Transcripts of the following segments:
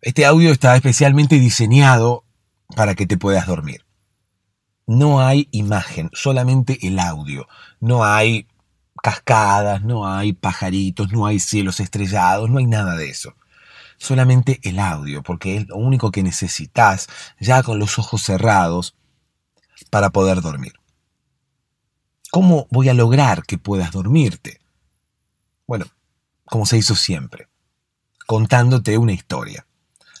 Este audio está especialmente diseñado para que te puedas dormir. No hay imagen, solamente el audio. No hay cascadas, no hay pajaritos, no hay cielos estrellados, no hay nada de eso. Solamente el audio, porque es lo único que necesitas ya con los ojos cerrados para poder dormir. ¿Cómo voy a lograr que puedas dormirte? Bueno, como se hizo siempre, contándote una historia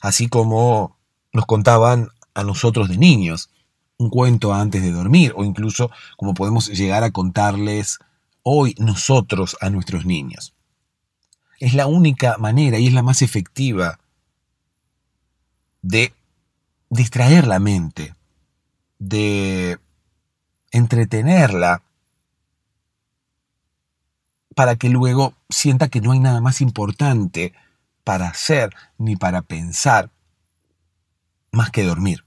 así como nos contaban a nosotros de niños, un cuento antes de dormir o incluso como podemos llegar a contarles hoy nosotros a nuestros niños. Es la única manera y es la más efectiva de distraer la mente, de entretenerla para que luego sienta que no hay nada más importante para hacer ni para pensar más que dormir.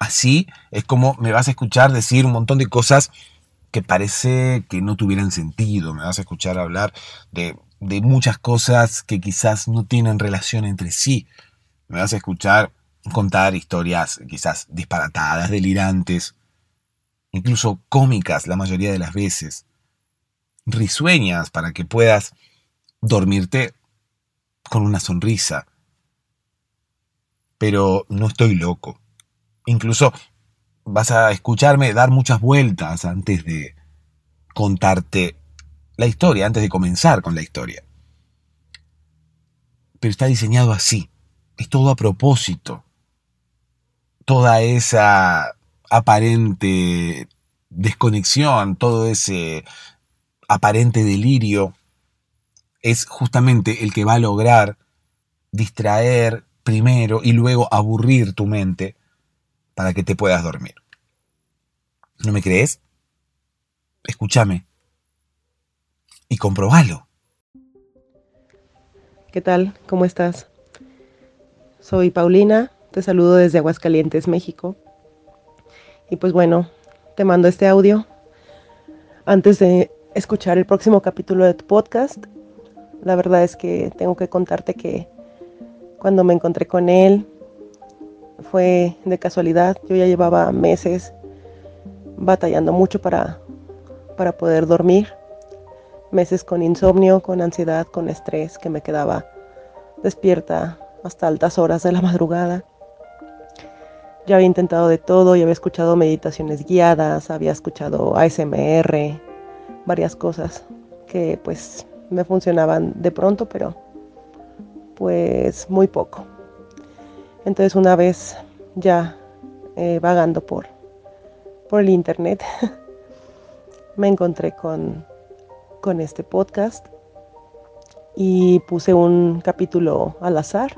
Así es como me vas a escuchar decir un montón de cosas que parece que no tuvieran sentido. Me vas a escuchar hablar de, de muchas cosas que quizás no tienen relación entre sí. Me vas a escuchar contar historias quizás disparatadas, delirantes, incluso cómicas la mayoría de las veces, risueñas para que puedas dormirte con una sonrisa. Pero no estoy loco. Incluso vas a escucharme dar muchas vueltas antes de contarte la historia, antes de comenzar con la historia. Pero está diseñado así. Es todo a propósito. Toda esa aparente desconexión, todo ese aparente delirio es justamente el que va a lograr distraer primero y luego aburrir tu mente para que te puedas dormir. ¿No me crees? Escúchame y comprobalo. ¿Qué tal? ¿Cómo estás? Soy Paulina, te saludo desde Aguascalientes, México. Y pues bueno, te mando este audio antes de escuchar el próximo capítulo de tu podcast la verdad es que tengo que contarte que cuando me encontré con él fue de casualidad. Yo ya llevaba meses batallando mucho para, para poder dormir. Meses con insomnio, con ansiedad, con estrés, que me quedaba despierta hasta altas horas de la madrugada. Ya había intentado de todo, ya había escuchado meditaciones guiadas, había escuchado ASMR, varias cosas que pues me funcionaban de pronto, pero pues muy poco. Entonces una vez ya eh, vagando por, por el internet, me encontré con, con este podcast y puse un capítulo al azar.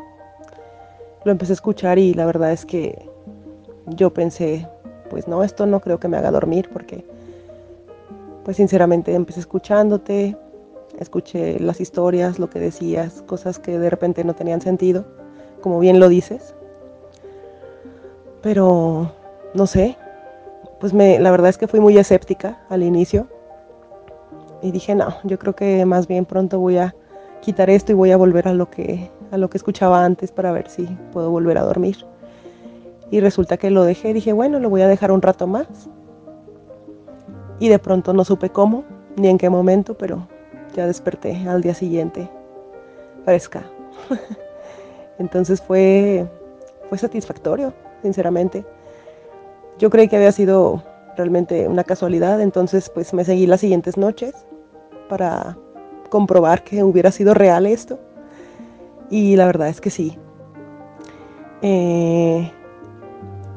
Lo empecé a escuchar y la verdad es que yo pensé, pues no, esto no creo que me haga dormir porque pues sinceramente empecé escuchándote, escuché las historias, lo que decías, cosas que de repente no tenían sentido, como bien lo dices. Pero, no sé, pues me, la verdad es que fui muy escéptica al inicio y dije, no, yo creo que más bien pronto voy a quitar esto y voy a volver a lo que, a lo que escuchaba antes para ver si puedo volver a dormir. Y resulta que lo dejé, dije, bueno, lo voy a dejar un rato más. Y de pronto no supe cómo, ni en qué momento, pero ya desperté al día siguiente, fresca. Entonces fue, fue satisfactorio, sinceramente. Yo creí que había sido realmente una casualidad, entonces pues me seguí las siguientes noches para comprobar que hubiera sido real esto. Y la verdad es que sí. Eh,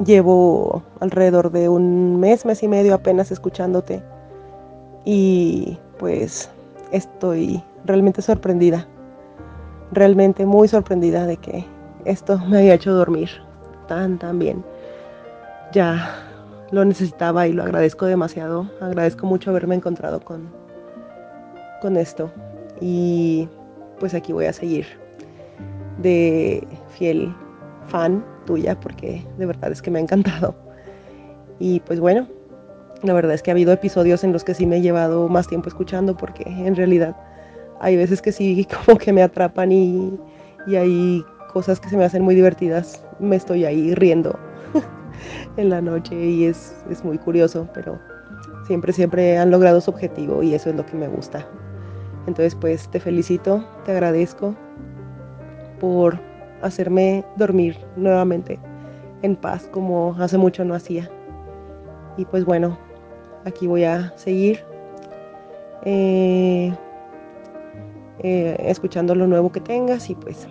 llevo alrededor de un mes, mes y medio apenas escuchándote y pues estoy realmente sorprendida, realmente muy sorprendida de que esto me haya hecho dormir tan, tan bien. Ya lo necesitaba y lo agradezco demasiado. Agradezco mucho haberme encontrado con, con esto. Y pues aquí voy a seguir de fiel fan tuya porque de verdad es que me ha encantado. Y pues bueno, la verdad es que ha habido episodios en los que sí me he llevado más tiempo escuchando porque en realidad hay veces que sí como que me atrapan y, y hay cosas que se me hacen muy divertidas. Me estoy ahí riendo en la noche y es, es muy curioso, pero siempre, siempre han logrado su objetivo y eso es lo que me gusta. Entonces pues te felicito, te agradezco por hacerme dormir nuevamente en paz como hace mucho no hacía. Y pues bueno, aquí voy a seguir eh, eh, escuchando lo nuevo que tengas y pues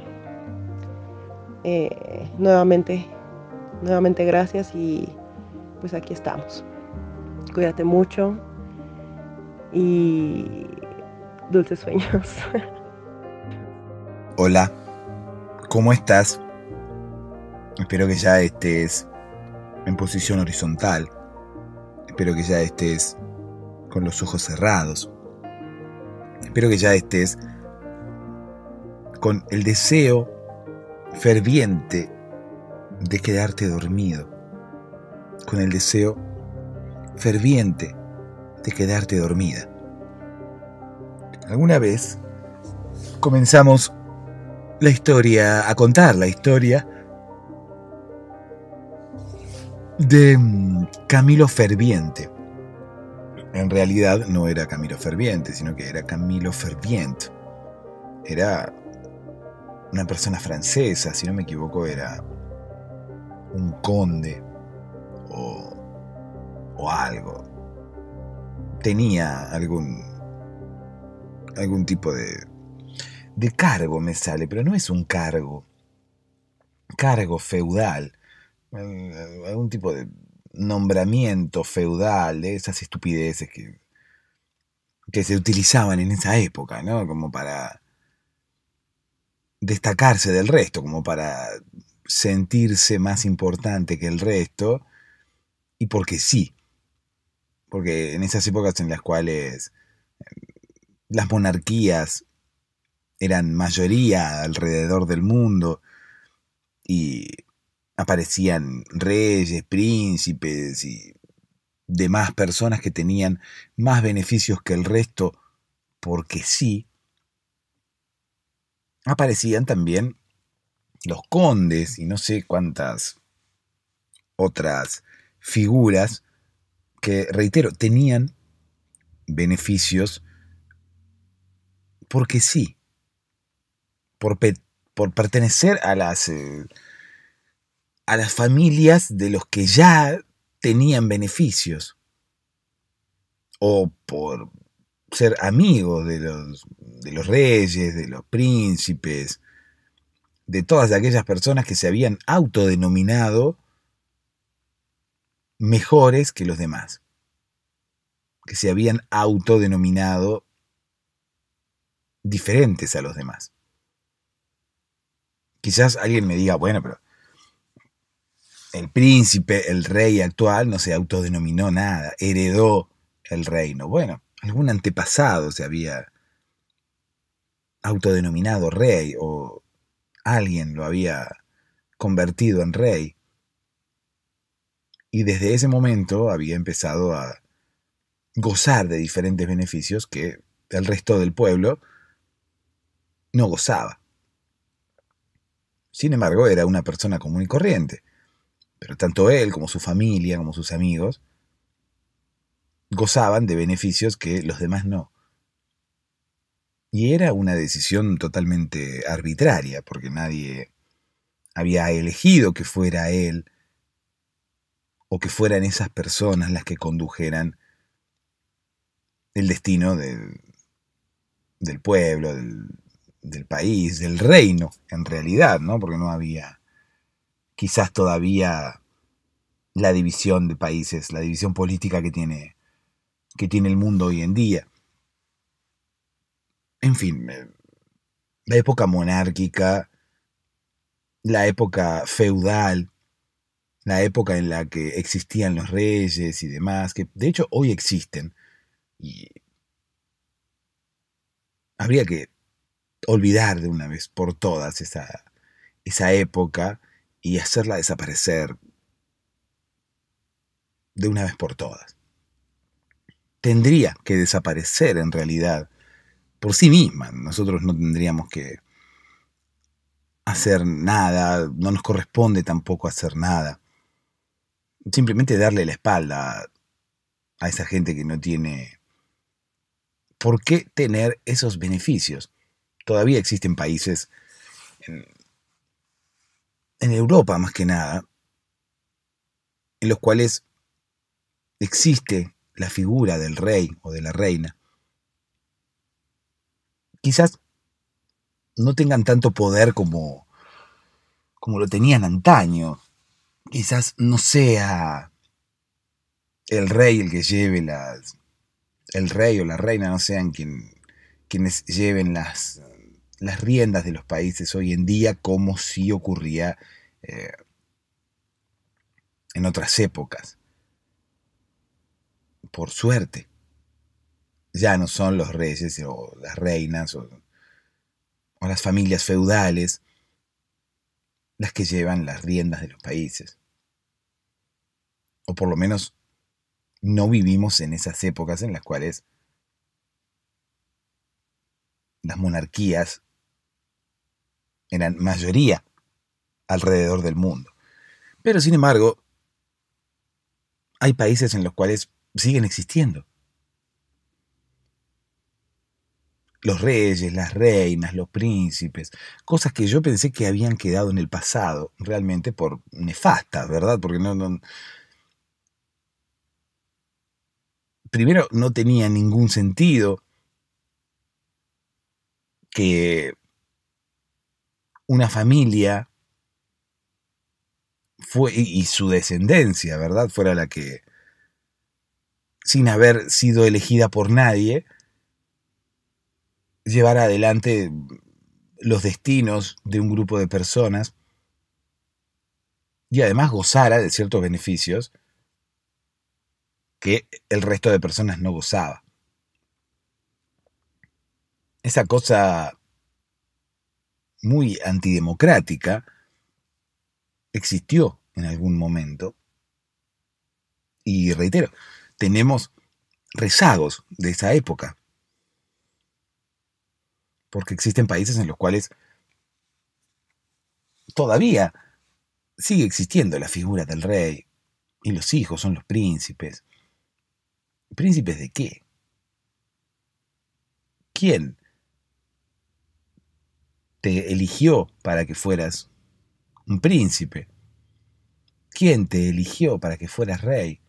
eh, nuevamente, nuevamente gracias y pues aquí estamos. Cuídate mucho y dulces sueños. Hola, ¿cómo estás? Espero que ya estés en posición horizontal Espero que ya estés con los ojos cerrados. Espero que ya estés con el deseo ferviente de quedarte dormido. Con el deseo ferviente de quedarte dormida. Alguna vez comenzamos la historia, a contar la historia de mm, Camilo Ferviente. En realidad no era Camilo Ferviente, sino que era Camilo Ferviente Era una persona francesa, si no me equivoco, era un conde o, o algo. Tenía algún, algún tipo de, de cargo, me sale, pero no es un cargo. Cargo feudal eh, algún tipo de nombramiento feudal, de esas estupideces que, que se utilizaban en esa época, ¿no? Como para destacarse del resto, como para sentirse más importante que el resto, y porque sí, porque en esas épocas en las cuales eh, las monarquías eran mayoría alrededor del mundo y aparecían reyes, príncipes y demás personas que tenían más beneficios que el resto, porque sí, aparecían también los condes y no sé cuántas otras figuras que, reitero, tenían beneficios porque sí, por, por pertenecer a las... Eh, a las familias de los que ya tenían beneficios o por ser amigos de los, de los reyes, de los príncipes, de todas aquellas personas que se habían autodenominado mejores que los demás, que se habían autodenominado diferentes a los demás. Quizás alguien me diga, bueno, pero el príncipe, el rey actual, no se autodenominó nada, heredó el reino. Bueno, algún antepasado se había autodenominado rey o alguien lo había convertido en rey. Y desde ese momento había empezado a gozar de diferentes beneficios que el resto del pueblo no gozaba. Sin embargo, era una persona común y corriente pero tanto él como su familia, como sus amigos, gozaban de beneficios que los demás no. Y era una decisión totalmente arbitraria, porque nadie había elegido que fuera él o que fueran esas personas las que condujeran el destino del, del pueblo, del, del, país, del reino, en realidad, ¿no? Porque no había quizás todavía la división de países, la división política que tiene, que tiene el mundo hoy en día. En fin, eh, la época monárquica, la época feudal, la época en la que existían los reyes y demás, que de hecho hoy existen. Y habría que olvidar de una vez por todas esa, esa época y hacerla desaparecer de una vez por todas. Tendría que desaparecer en realidad por sí misma. Nosotros no tendríamos que hacer nada, no nos corresponde tampoco hacer nada. Simplemente darle la espalda a esa gente que no tiene por qué tener esos beneficios. Todavía existen países en Europa más que nada, en los cuales existe la figura del rey o de la reina, quizás no tengan tanto poder como, como lo tenían antaño. Quizás no sea el rey el que lleve las... El rey o la reina no sean quien, quienes lleven las, las riendas de los países hoy en día como si ocurría eh, en otras épocas. Por suerte, ya no son los reyes o las reinas o las familias feudales las que llevan las riendas de los países. O por lo menos no vivimos en esas épocas en las cuales las monarquías eran mayoría alrededor del mundo. Pero sin embargo, hay países en los cuales siguen existiendo. Los reyes, las reinas, los príncipes, cosas que yo pensé que habían quedado en el pasado, realmente por nefastas, ¿verdad? Porque no, primero no tenía ningún sentido que una familia fue, y su descendencia, ¿verdad? Fuera la que, sin haber sido elegida por nadie, llevara adelante los destinos de un grupo de personas y además gozara de ciertos beneficios que el resto de personas no gozaba esa cosa muy antidemocrática existió en algún momento. Y reitero, tenemos rezagos de esa época. Porque existen países en los cuales todavía sigue existiendo la figura del rey y los hijos son los príncipes. ¿Príncipes de qué? ¿Quién te eligió para que fueras un príncipe? ¿Quién te eligió para que fueras rey?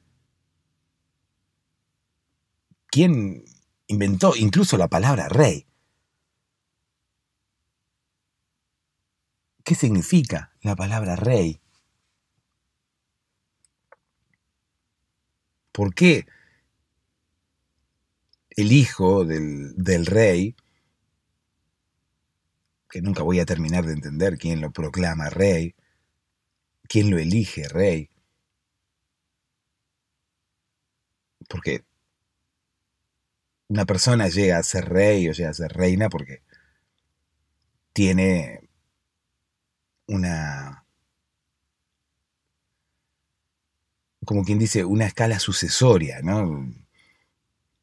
¿Quién inventó incluso la palabra rey? ¿Qué significa la palabra rey? ¿Por qué el hijo del, del rey que nunca voy a terminar de entender quién lo proclama rey, quién lo elige rey. Porque una persona llega a ser rey o llega a ser reina porque tiene una, como quien dice, una escala sucesoria, ¿no?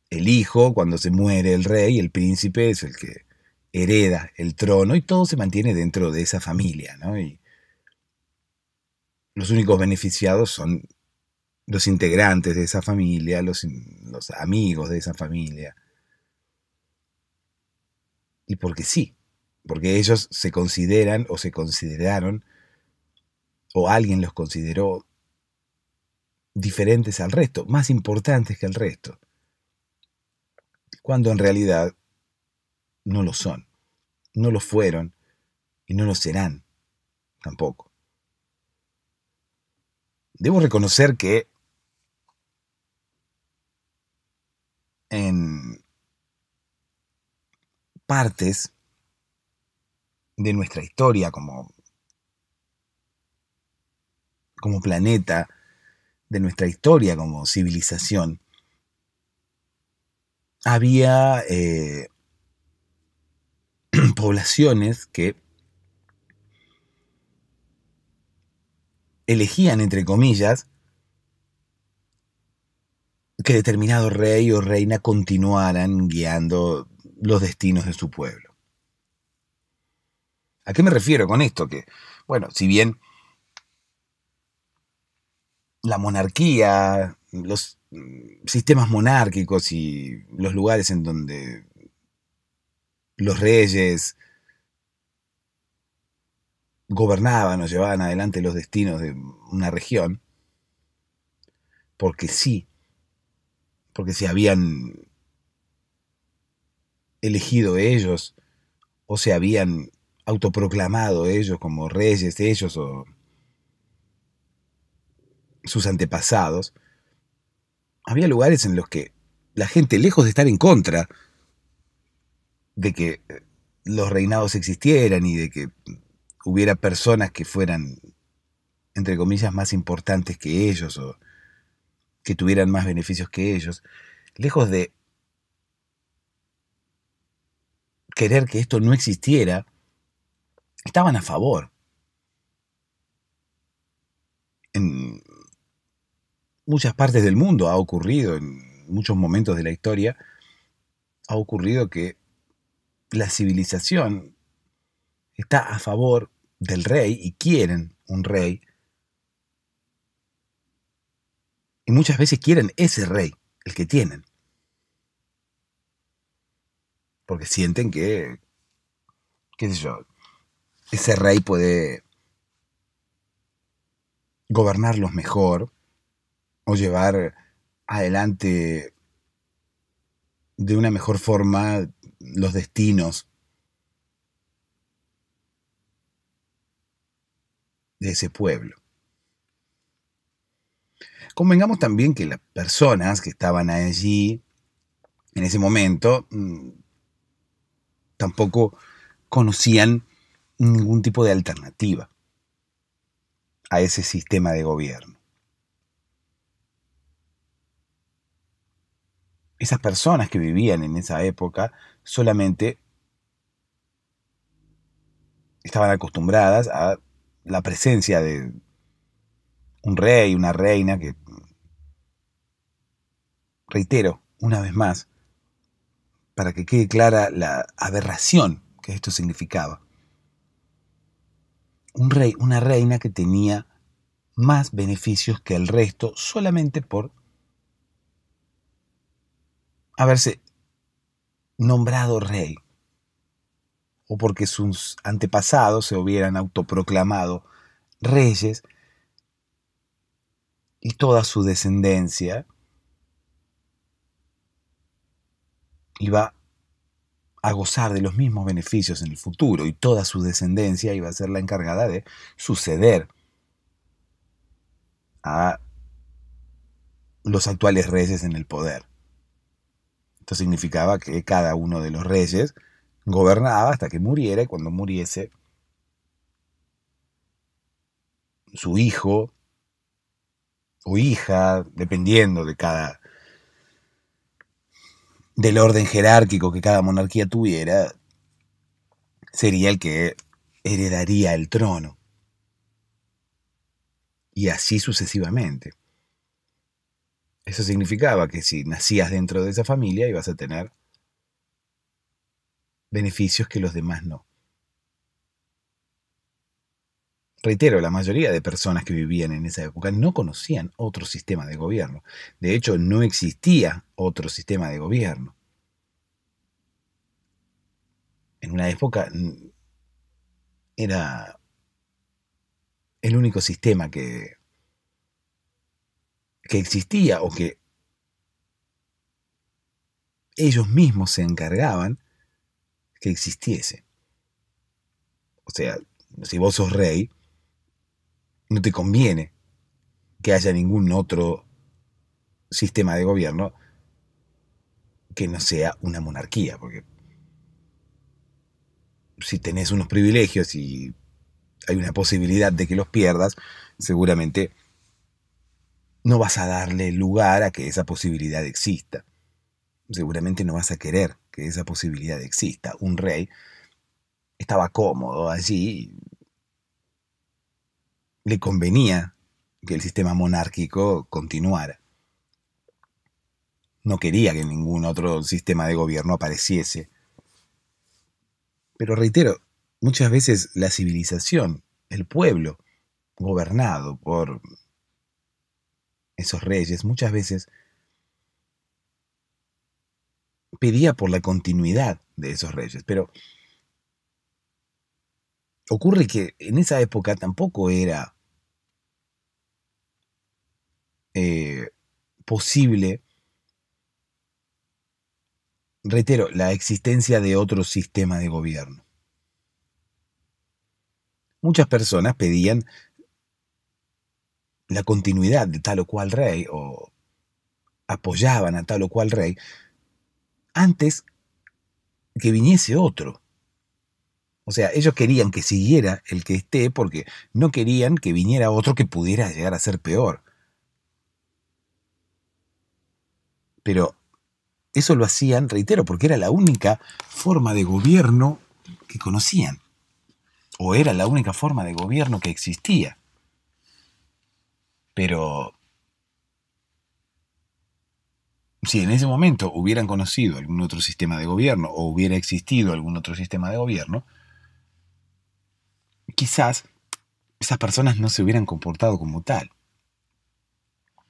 El hijo, cuando se muere el rey, el príncipe es el que hereda el trono y todo se mantiene dentro de esa familia, ¿no? Y los únicos beneficiados son los integrantes de esa familia, los, amigos de esa familia. Y porque sí, porque ellos se consideran o se consideraron, o alguien los consideró diferentes al resto, más importantes que el resto, cuando en realidad no lo son, no lo fueron y no lo serán tampoco. Debo reconocer que en partes de nuestra historia como, como planeta, de nuestra historia como civilización, había eh, poblaciones que elegían, entre comillas, que determinado rey o reina continuaran guiando los destinos de su pueblo. ¿A qué me refiero con esto? Que, bueno, si bien la monarquía, los sistemas monárquicos y los lugares en donde los reyes gobernaban o llevaban adelante los destinos de una región, porque sí, porque se habían elegido ellos o se habían autoproclamado ellos como reyes, ellos o sus antepasados, había lugares en los que la gente, lejos de estar en contra de que eh, los reinados existieran y de que hubiera personas que fueran, entre comillas, más importantes que ellos o que tuvieran más beneficios que ellos, lejos de querer que esto no existiera, estaban a favor. En muchas partes del mundo ha ocurrido, en muchos momentos de la historia, ha ocurrido que la civilización está a favor del rey y quieren un rey. Y muchas veces quieren ese rey, el que tienen. Porque sienten que, qué sé yo, ese rey puede gobernarlos mejor o llevar adelante de una mejor forma los destinos de ese pueblo. Convengamos también que las personas que estaban allí en ese momento mm, tampoco conocían ningún tipo de alternativa a ese sistema de gobierno. Esas personas que vivían en esa época solamente estaban acostumbradas a la presencia de un rey, una reina que, reitero, una vez más, para que quede clara la aberración que esto significaba. Un rey, una reina que tenía más beneficios que el resto solamente por haberse nombrado rey, o porque sus antepasados se hubieran autoproclamado reyes, y toda su descendencia iba a gozar de los mismos beneficios en el futuro y toda su descendencia iba a ser la encargada de suceder a los actuales reyes en el poder. Esto significaba que cada uno de los reyes gobernaba hasta que muriera y cuando muriese su hijo o hija, dependiendo de cada del orden jerárquico que cada monarquía tuviera, sería el que heredaría el trono. Y así sucesivamente. Eso significaba que si nacías dentro de esa familia ibas a tener beneficios que los demás no. Reitero, la mayoría de personas que vivían en esa época no conocían otro sistema de gobierno. De hecho, no existía otro sistema de gobierno. En una época era el único sistema que que existía o que ellos mismos se encargaban que existiese. O sea, si vos sos rey, no te conviene que haya ningún otro sistema de gobierno que no sea una monarquía, porque si tenés unos privilegios y hay una posibilidad de que los pierdas, seguramente no vas a darle lugar a que esa posibilidad exista. Seguramente no vas a querer que esa posibilidad exista. Un rey estaba cómodo allí, le convenía que el sistema monárquico continuara. No quería que ningún otro sistema de gobierno apareciese. Pero reitero, muchas veces la civilización, el pueblo, gobernado por esos reyes, muchas veces pedía por la continuidad de esos reyes, pero ocurre que en esa época tampoco era eh, posible, reitero, la existencia de otro sistema de gobierno. Muchas personas pedían la continuidad de tal o cual rey o apoyaban a tal o cual rey antes que viniese otro. O sea, ellos querían que siguiera el que esté porque no querían que viniera otro que pudiera llegar a ser peor. Pero eso lo hacían, reitero, porque era la única forma de gobierno que conocían. O era la única forma de gobierno que existía. Pero si en ese momento hubieran conocido algún otro sistema de gobierno o hubiera existido algún otro sistema de gobierno, quizás esas personas no se hubieran comportado como tal.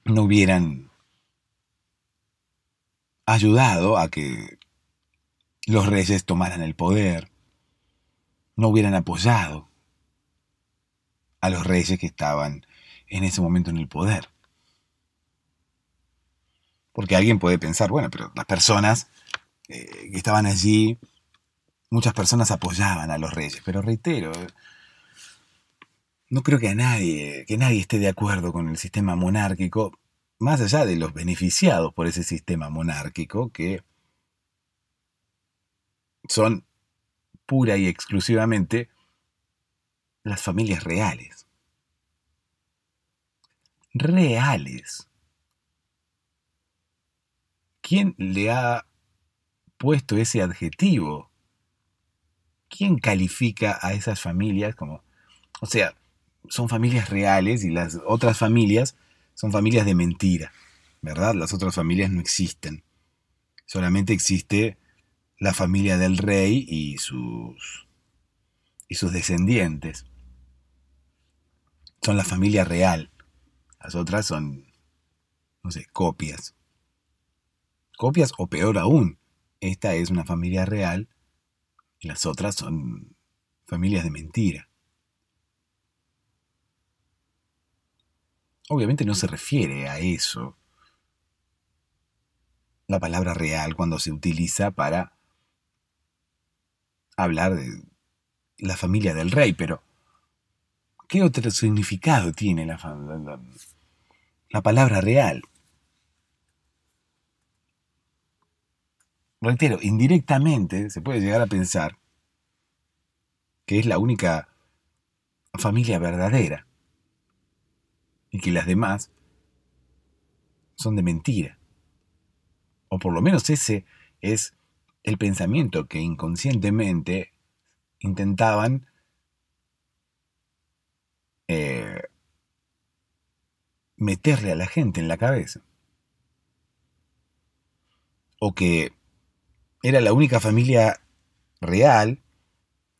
No hubieran ayudado a que los reyes tomaran el poder. No hubieran apoyado a los reyes que estaban en ese momento en el poder. Porque alguien puede pensar, bueno, pero las personas eh, que estaban allí, muchas personas apoyaban a los reyes, pero reitero, eh, no creo que a nadie, que nadie esté de acuerdo con el sistema monárquico, más allá de los beneficiados por ese sistema monárquico, que son pura y exclusivamente las familias reales reales. ¿Quién le ha puesto ese adjetivo? ¿Quién califica a esas familias como... O sea, son familias reales y las otras familias son familias de mentira, ¿verdad? Las otras familias no existen. Solamente existe la familia del rey y sus, y sus descendientes. Son la familia real. Las otras son, no sé, copias. Copias o peor aún, esta es una familia real y las otras son familias de mentira. Obviamente no se refiere a eso la palabra real cuando se utiliza para hablar de la familia del rey, pero ¿qué otro significado tiene la, familia la palabra real. Reitero, indirectamente se puede llegar a pensar que es la única familia verdadera y que las demás son de mentira. O por lo menos ese es el pensamiento que inconscientemente intentaban eh, meterle a la gente en la cabeza. O que era la única familia real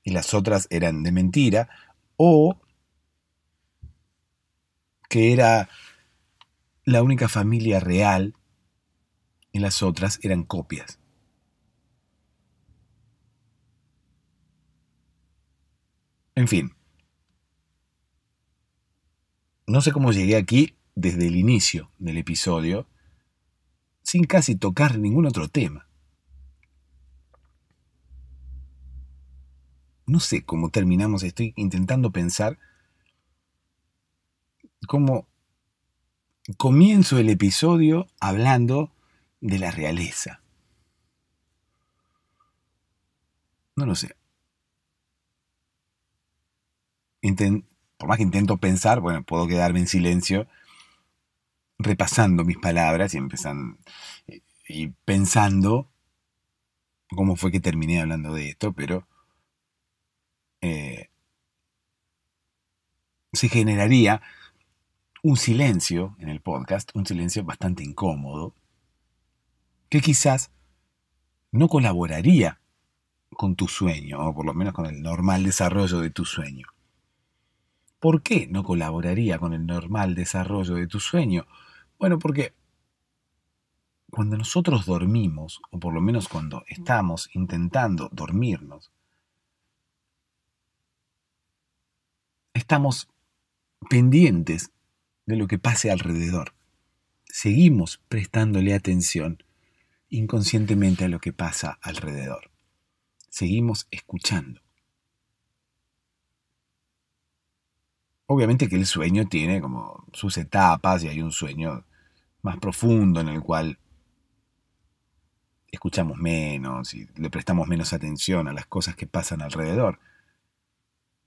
y las otras eran de mentira, o que era la única familia real y las otras eran copias. En fin, no sé cómo llegué aquí, desde el inicio del episodio, sin casi tocar ningún otro tema. No sé cómo terminamos, estoy intentando pensar cómo comienzo el episodio hablando de la realeza. No lo sé. por más que intento pensar, bueno, puedo quedarme en silencio repasando mis palabras y empezando y pensando cómo fue que terminé hablando de esto, pero eh, se generaría un silencio en el podcast, un silencio bastante incómodo, que quizás no colaboraría con tu sueño, o por lo menos con el normal desarrollo de tu sueño. ¿Por qué no colaboraría con el normal desarrollo de tu sueño? Bueno, porque cuando nosotros dormimos, o por lo menos cuando estamos intentando dormirnos, estamos pendientes de lo que pase alrededor. Seguimos prestándole atención inconscientemente a lo que pasa alrededor. Seguimos escuchando. Obviamente que el sueño tiene como sus etapas y hay un sueño más profundo en el cual escuchamos menos y le prestamos menos atención a las cosas que pasan alrededor.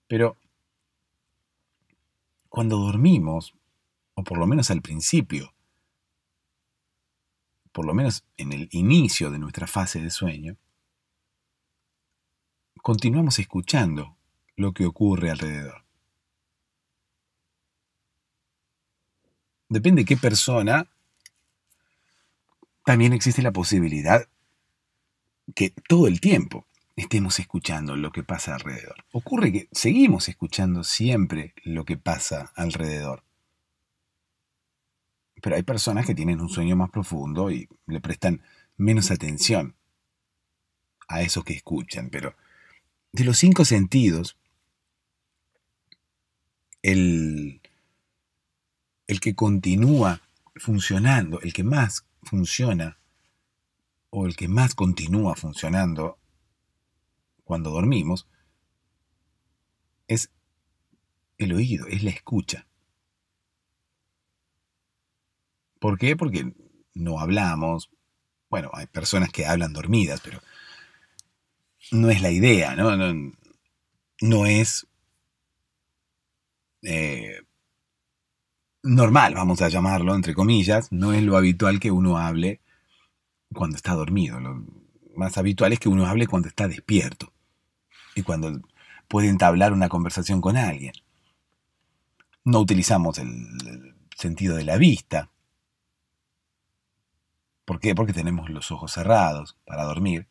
Pero cuando dormimos, o por lo menos al principio, por lo menos en el inicio de nuestra fase de sueño, continuamos escuchando lo que ocurre alrededor. depende de qué persona, también existe la posibilidad que todo el tiempo estemos escuchando lo que pasa alrededor. Ocurre que seguimos escuchando siempre lo que pasa alrededor. Pero hay personas que tienen un sueño más profundo y le prestan menos atención a eso que escuchan. Pero de los cinco sentidos, el el que continúa funcionando, el que más funciona o el que más continúa funcionando cuando dormimos, es el oído, es la escucha. ¿Por qué? Porque no hablamos. Bueno, hay personas que hablan dormidas, pero no es la idea, ¿no? No, es eh, normal, vamos a llamarlo, entre comillas, no es lo habitual que uno hable cuando está dormido. Lo más habitual es que uno hable cuando está despierto y cuando puede entablar una conversación con alguien. No utilizamos el sentido de la vista. ¿Por qué? Porque tenemos los ojos cerrados para dormir.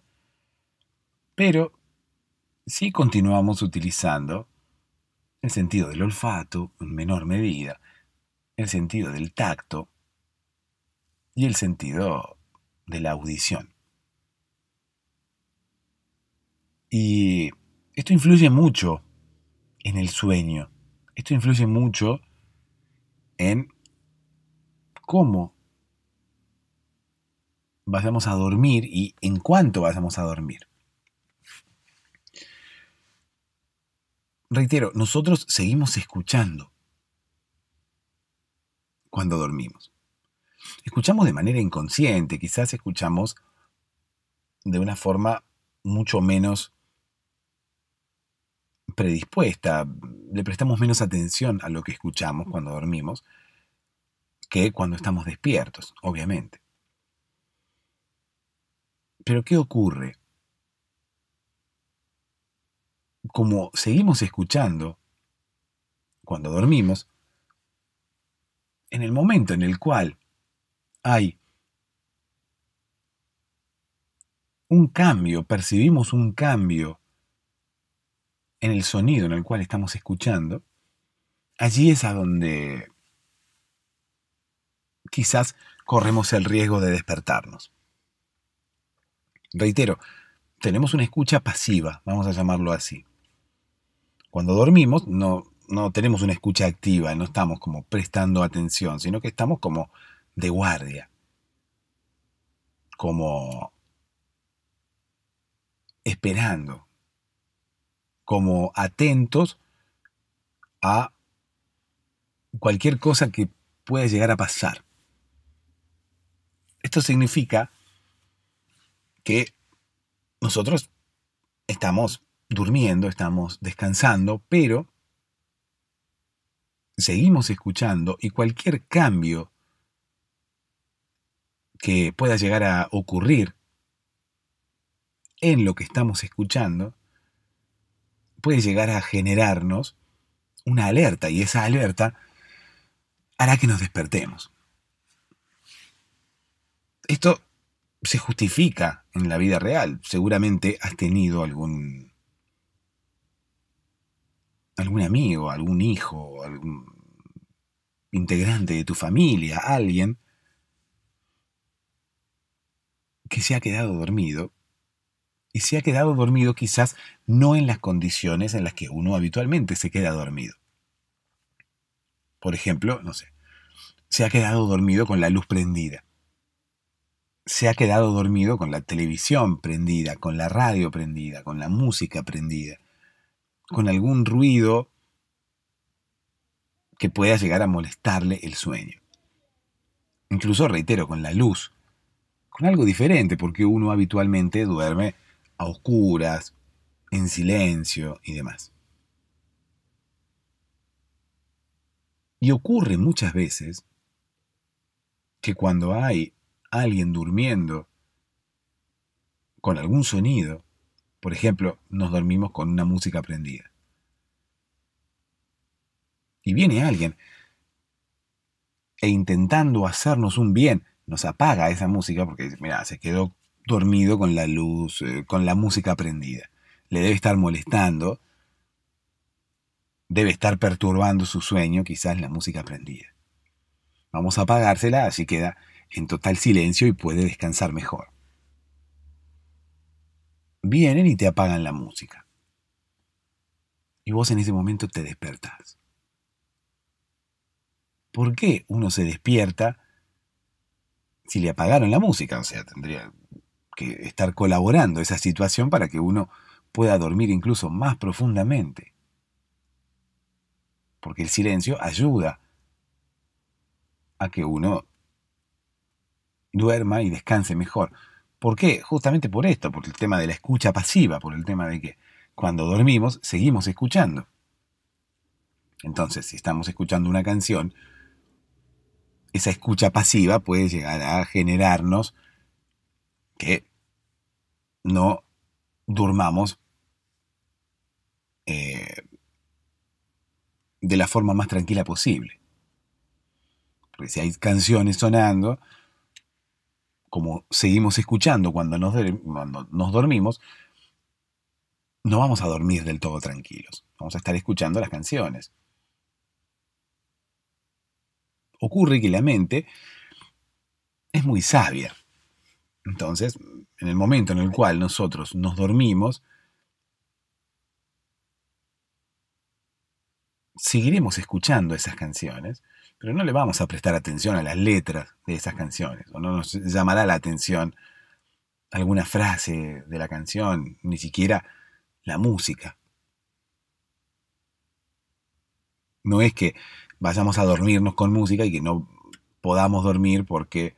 Pero sí continuamos utilizando el sentido del olfato en menor medida el sentido del tacto y el sentido de la audición. Y esto influye mucho en el sueño. Esto influye mucho en cómo vayamos a dormir y en cuánto vayamos a dormir. Reitero, nosotros seguimos escuchando cuando dormimos. Escuchamos de manera inconsciente, quizás escuchamos de una forma mucho menos predispuesta, le prestamos menos atención a lo que escuchamos cuando dormimos que cuando estamos despiertos, obviamente. Pero ¿qué ocurre? Como seguimos escuchando cuando dormimos, en el momento en el cual hay un cambio, percibimos un cambio en el sonido en el cual estamos escuchando, allí es a donde quizás corremos el riesgo de despertarnos. Reitero, tenemos una escucha pasiva, vamos a llamarlo así. Cuando dormimos no no tenemos una escucha activa, no estamos como prestando atención, sino que estamos como de guardia, como esperando, como atentos a cualquier cosa que pueda llegar a pasar. Esto significa que nosotros estamos durmiendo, estamos descansando, pero seguimos escuchando y cualquier cambio que pueda llegar a ocurrir en lo que estamos escuchando puede llegar a generarnos una alerta y esa alerta hará que nos despertemos. Esto se justifica en la vida real. Seguramente has tenido algún algún amigo, algún hijo, algún integrante de tu familia, alguien que se ha quedado dormido y se ha quedado dormido quizás no en las condiciones en las que uno habitualmente se queda dormido. Por ejemplo, no sé, se ha quedado dormido con la luz prendida. Se ha quedado dormido con la televisión prendida, con la radio prendida, con la música prendida con algún ruido que pueda llegar a molestarle el sueño. Incluso, reitero, con la luz, con algo diferente, porque uno habitualmente duerme a oscuras, en silencio y demás. Y ocurre muchas veces que cuando hay alguien durmiendo con algún sonido, por ejemplo, nos dormimos con una música prendida. Y viene alguien e intentando hacernos un bien, nos apaga esa música porque mira, se quedó dormido con la luz, eh, con la música prendida. Le debe estar molestando, debe estar perturbando su sueño, quizás la música prendida. Vamos a apagársela, así queda en total silencio y puede descansar mejor vienen y te apagan la música. Y vos en ese momento te despertás. ¿Por qué uno se despierta si le apagaron la música? O sea, tendría que estar colaborando esa situación para que uno pueda dormir incluso más profundamente. Porque el silencio ayuda a que uno duerma y descanse mejor. ¿Por qué? Justamente por esto, por el tema de la escucha pasiva, por el tema de que cuando dormimos seguimos escuchando. Entonces, si estamos escuchando una canción, esa escucha pasiva puede llegar a generarnos que no durmamos eh, de la forma más tranquila posible. Porque si hay canciones sonando, como seguimos escuchando cuando nos, cuando nos dormimos, no vamos a dormir del todo tranquilos. Vamos a estar escuchando las canciones. Ocurre que la mente es muy sabia. Entonces, en el momento en el cual nosotros nos dormimos, seguiremos escuchando esas canciones pero no le vamos a prestar atención a las letras de esas canciones, o no nos llamará la atención alguna frase de la canción, ni siquiera la música. No es que vayamos a dormirnos con música y que no podamos dormir porque...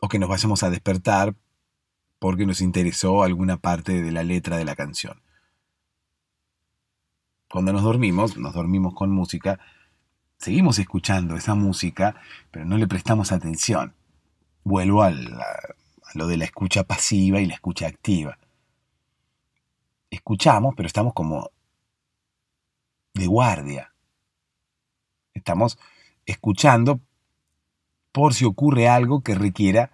o que nos vayamos a despertar porque nos interesó alguna parte de la letra de la canción. Cuando nos dormimos, nos dormimos con música Seguimos escuchando esa música, pero no le prestamos atención. Vuelvo a, lo de la escucha pasiva y la escucha activa. Escuchamos, pero estamos como de guardia. Estamos escuchando por si ocurre algo que requiera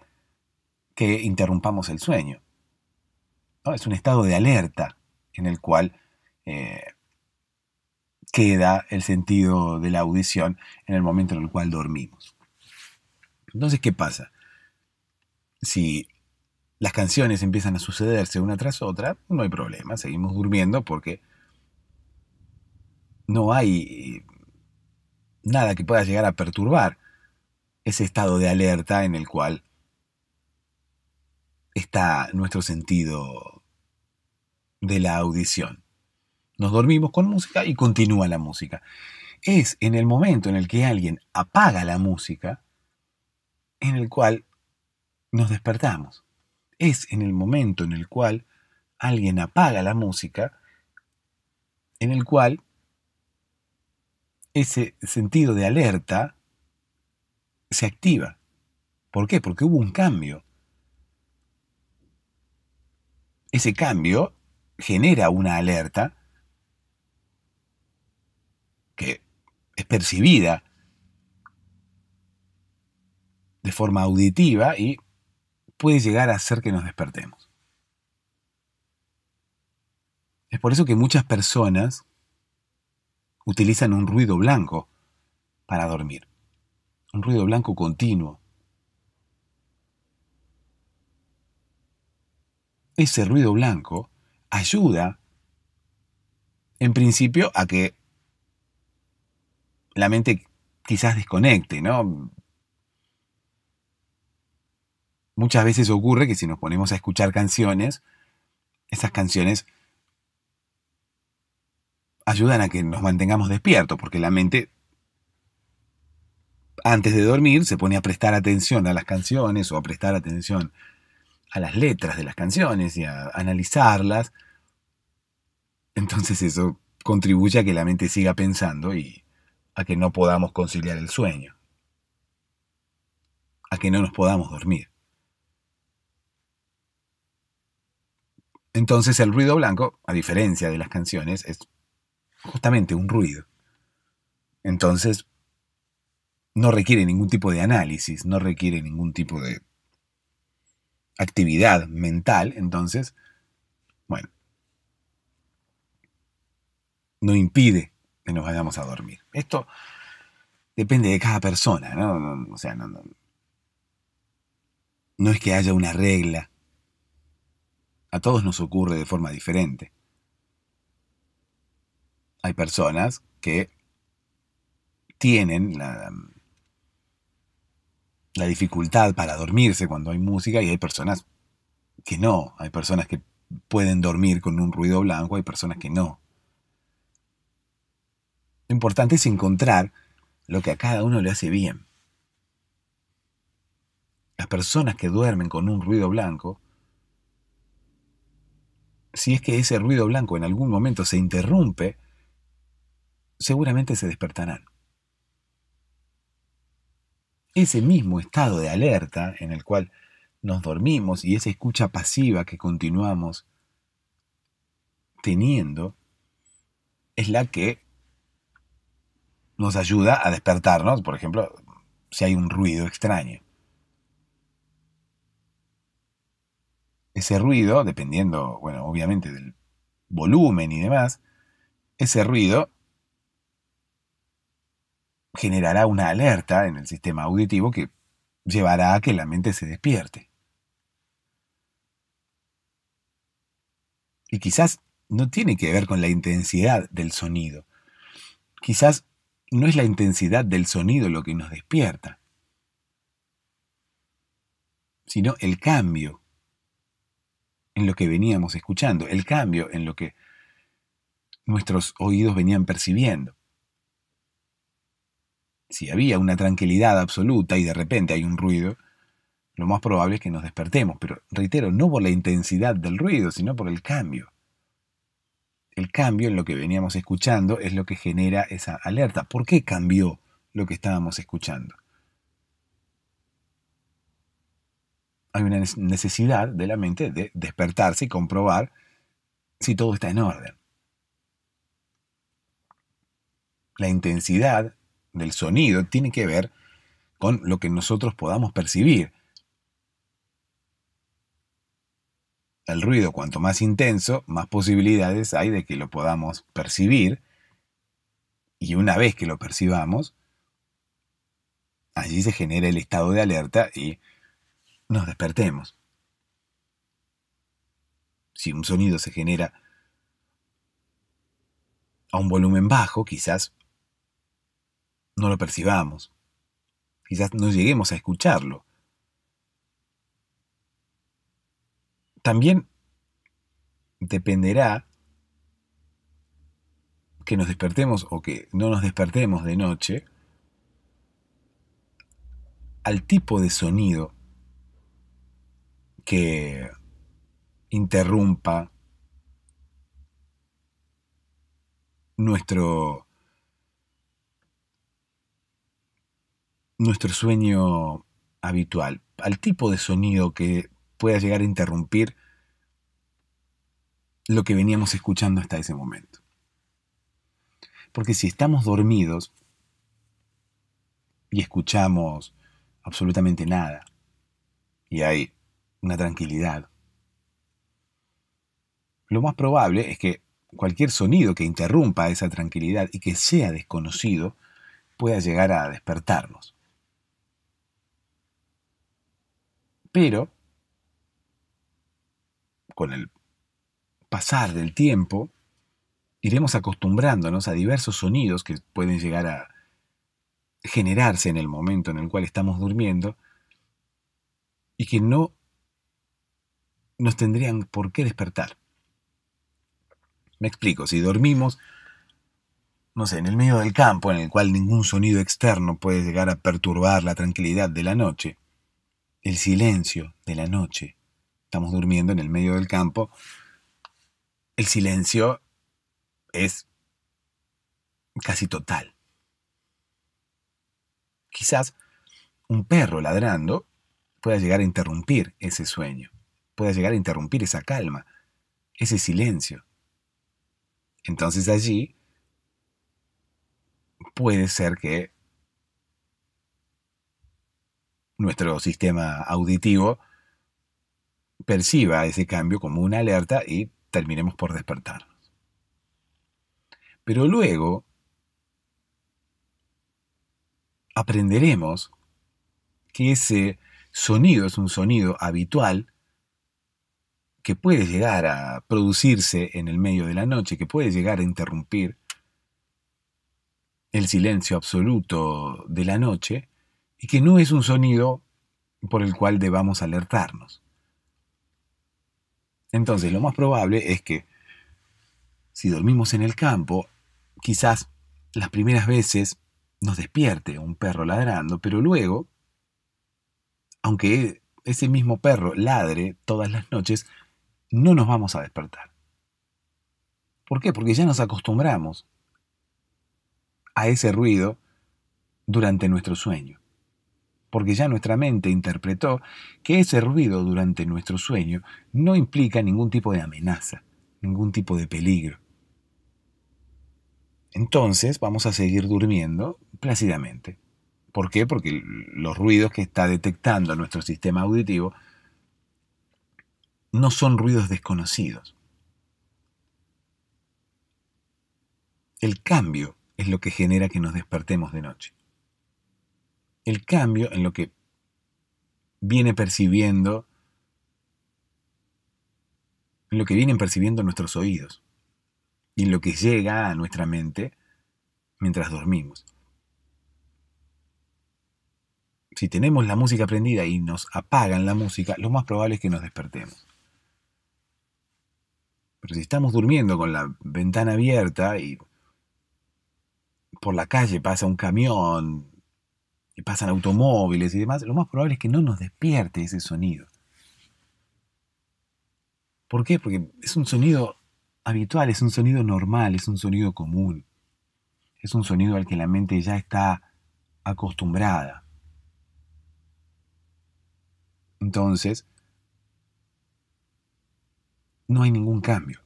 que interrumpamos el sueño. Es un estado de alerta en el cual eh, queda el sentido de la audición en el momento en el cual dormimos. Entonces, ¿qué pasa? Si las canciones empiezan a sucederse una tras otra, no hay problema, seguimos durmiendo porque no hay nada que pueda llegar a perturbar ese estado de alerta en el cual está nuestro sentido de la audición nos dormimos con música y continúa la música. Es en el momento en el que alguien apaga la música en el cual nos despertamos. Es en el momento en el cual alguien apaga la música en el cual ese sentido de alerta se activa. ¿Por qué? Porque hubo un cambio. Ese cambio genera una alerta que es percibida de forma auditiva y puede llegar a hacer que nos despertemos. Es por eso que muchas personas utilizan un ruido blanco para dormir. Un ruido blanco continuo. Ese ruido blanco ayuda, en principio, a que la mente quizás desconecte, ¿no? Muchas veces ocurre que si nos ponemos a escuchar canciones, esas canciones ayudan a que nos mantengamos despiertos, porque la mente antes de dormir se pone a prestar atención a las canciones o a prestar atención a las letras de las canciones y a analizarlas. Entonces eso contribuye a que la mente siga pensando y, a que no podamos conciliar el sueño, a que no nos podamos dormir. Entonces el ruido blanco, a diferencia de las canciones, es justamente un ruido. Entonces no requiere ningún tipo de análisis, no requiere ningún tipo de actividad mental, entonces, bueno, no impide que nos vayamos a dormir. Esto depende de cada persona, ¿no? o sea, no, no es que haya una regla. A todos nos ocurre de forma diferente. Hay personas que tienen la, la dificultad para dormirse cuando hay música y hay personas que no. Hay personas que pueden dormir con un ruido blanco, hay personas que no. Lo importante es encontrar lo que a cada uno le hace bien. Las personas que duermen con un ruido blanco, si es que ese ruido blanco en algún momento se interrumpe, seguramente se despertarán. Ese mismo estado de alerta en el cual nos dormimos y esa escucha pasiva que continuamos teniendo es la que nos ayuda a despertarnos, por ejemplo, si hay un ruido extraño. Ese ruido, dependiendo, bueno, obviamente del volumen y demás, ese ruido generará una alerta en el sistema auditivo que llevará a que la mente se despierte. Y quizás no tiene que ver con la intensidad del sonido. Quizás no es la intensidad del sonido lo que nos despierta, sino el cambio en lo que veníamos escuchando, el cambio en lo que nuestros oídos venían percibiendo. Si había una tranquilidad absoluta y de repente hay un ruido, lo más probable es que nos despertemos, pero reitero, no por la intensidad del ruido, sino por el cambio. El cambio en lo que veníamos escuchando es lo que genera esa alerta. ¿Por qué cambió lo que estábamos escuchando? Hay una necesidad de la mente de despertarse y comprobar si todo está en orden. La intensidad del sonido tiene que ver con lo que nosotros podamos percibir. el ruido cuanto más intenso, más posibilidades hay de que lo podamos percibir. Y una vez que lo percibamos, allí se genera el estado de alerta y nos despertemos. Si un sonido se genera a un volumen bajo, quizás no lo percibamos. Quizás no lleguemos a escucharlo. También dependerá que nos despertemos o que no nos despertemos de noche al tipo de sonido que interrumpa nuestro nuestro sueño habitual, al tipo de sonido que pueda llegar a interrumpir lo que veníamos escuchando hasta ese momento. Porque si estamos dormidos y escuchamos absolutamente nada y hay una tranquilidad, lo más probable es que cualquier sonido que interrumpa esa tranquilidad y que sea desconocido pueda llegar a despertarnos. Pero con el pasar del tiempo, iremos acostumbrándonos a diversos sonidos que pueden llegar a generarse en el momento en el cual estamos durmiendo y que no nos tendrían por qué despertar. Me explico, si dormimos, no sé, en el medio del campo, en el cual ningún sonido externo puede llegar a perturbar la tranquilidad de la noche, el silencio de la noche estamos durmiendo en el medio del campo, el silencio es casi total. Quizás un perro ladrando pueda llegar a interrumpir ese sueño, pueda llegar a interrumpir esa calma, ese silencio. Entonces allí puede ser que nuestro sistema auditivo perciba ese cambio como una alerta y terminemos por despertarnos. Pero luego aprenderemos que ese sonido es un sonido habitual que puede llegar a producirse en el medio de la noche, que puede llegar a interrumpir el silencio absoluto de la noche y que no es un sonido por el cual debamos alertarnos. Entonces, lo más probable es que si dormimos en el campo, quizás las primeras veces nos despierte un perro ladrando, pero luego, aunque ese mismo perro ladre todas las noches, no nos vamos a despertar. ¿Por qué? Porque ya nos acostumbramos a ese ruido durante nuestro sueño porque ya nuestra mente interpretó que ese ruido durante nuestro sueño no implica ningún tipo de amenaza, ningún tipo de peligro. Entonces vamos a seguir durmiendo plácidamente. ¿Por qué? Porque los ruidos que está detectando nuestro sistema auditivo no son ruidos desconocidos. El cambio es lo que genera que nos despertemos de noche el cambio en lo que viene percibiendo, en lo que vienen percibiendo nuestros oídos y en lo que llega a nuestra mente mientras dormimos. Si tenemos la música prendida y nos apagan la música, lo más probable es que nos despertemos. Pero si estamos durmiendo con la ventana abierta y por la calle pasa un camión, pasan automóviles y demás, lo más probable es que no nos despierte ese sonido. ¿Por qué? Porque es un sonido habitual, es un sonido normal, es un sonido común. Es un sonido al que la mente ya está acostumbrada. Entonces, no hay ningún cambio.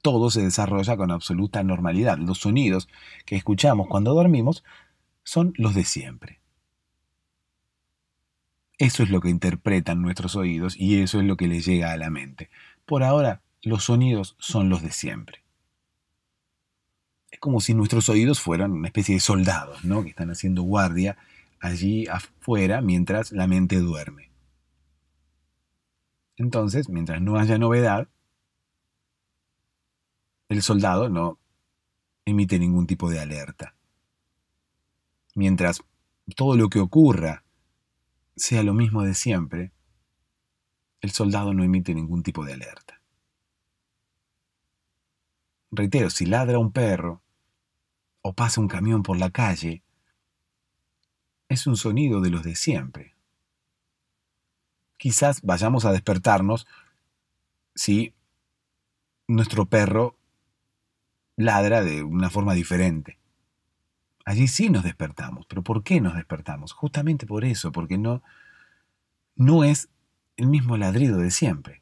Todo se desarrolla con absoluta normalidad. Los sonidos que escuchamos cuando dormimos son los de siempre. Eso es lo que interpretan nuestros oídos y eso es lo que les llega a la mente. Por ahora, los sonidos son los de siempre. Es como si nuestros oídos fueran una especie de soldados, ¿no? Que están haciendo guardia allí afuera mientras la mente duerme. Entonces, mientras no haya novedad, el soldado no emite ningún tipo de alerta mientras todo lo que ocurra sea lo mismo de siempre, el soldado no emite ningún tipo de alerta. Reitero, si ladra un perro o pasa un camión por la calle, es un sonido de los de siempre. Quizás vayamos a despertarnos si nuestro perro ladra de una forma diferente. Allí sí nos despertamos. ¿Pero por qué nos despertamos? Justamente por eso, porque no, no es el mismo ladrido de siempre.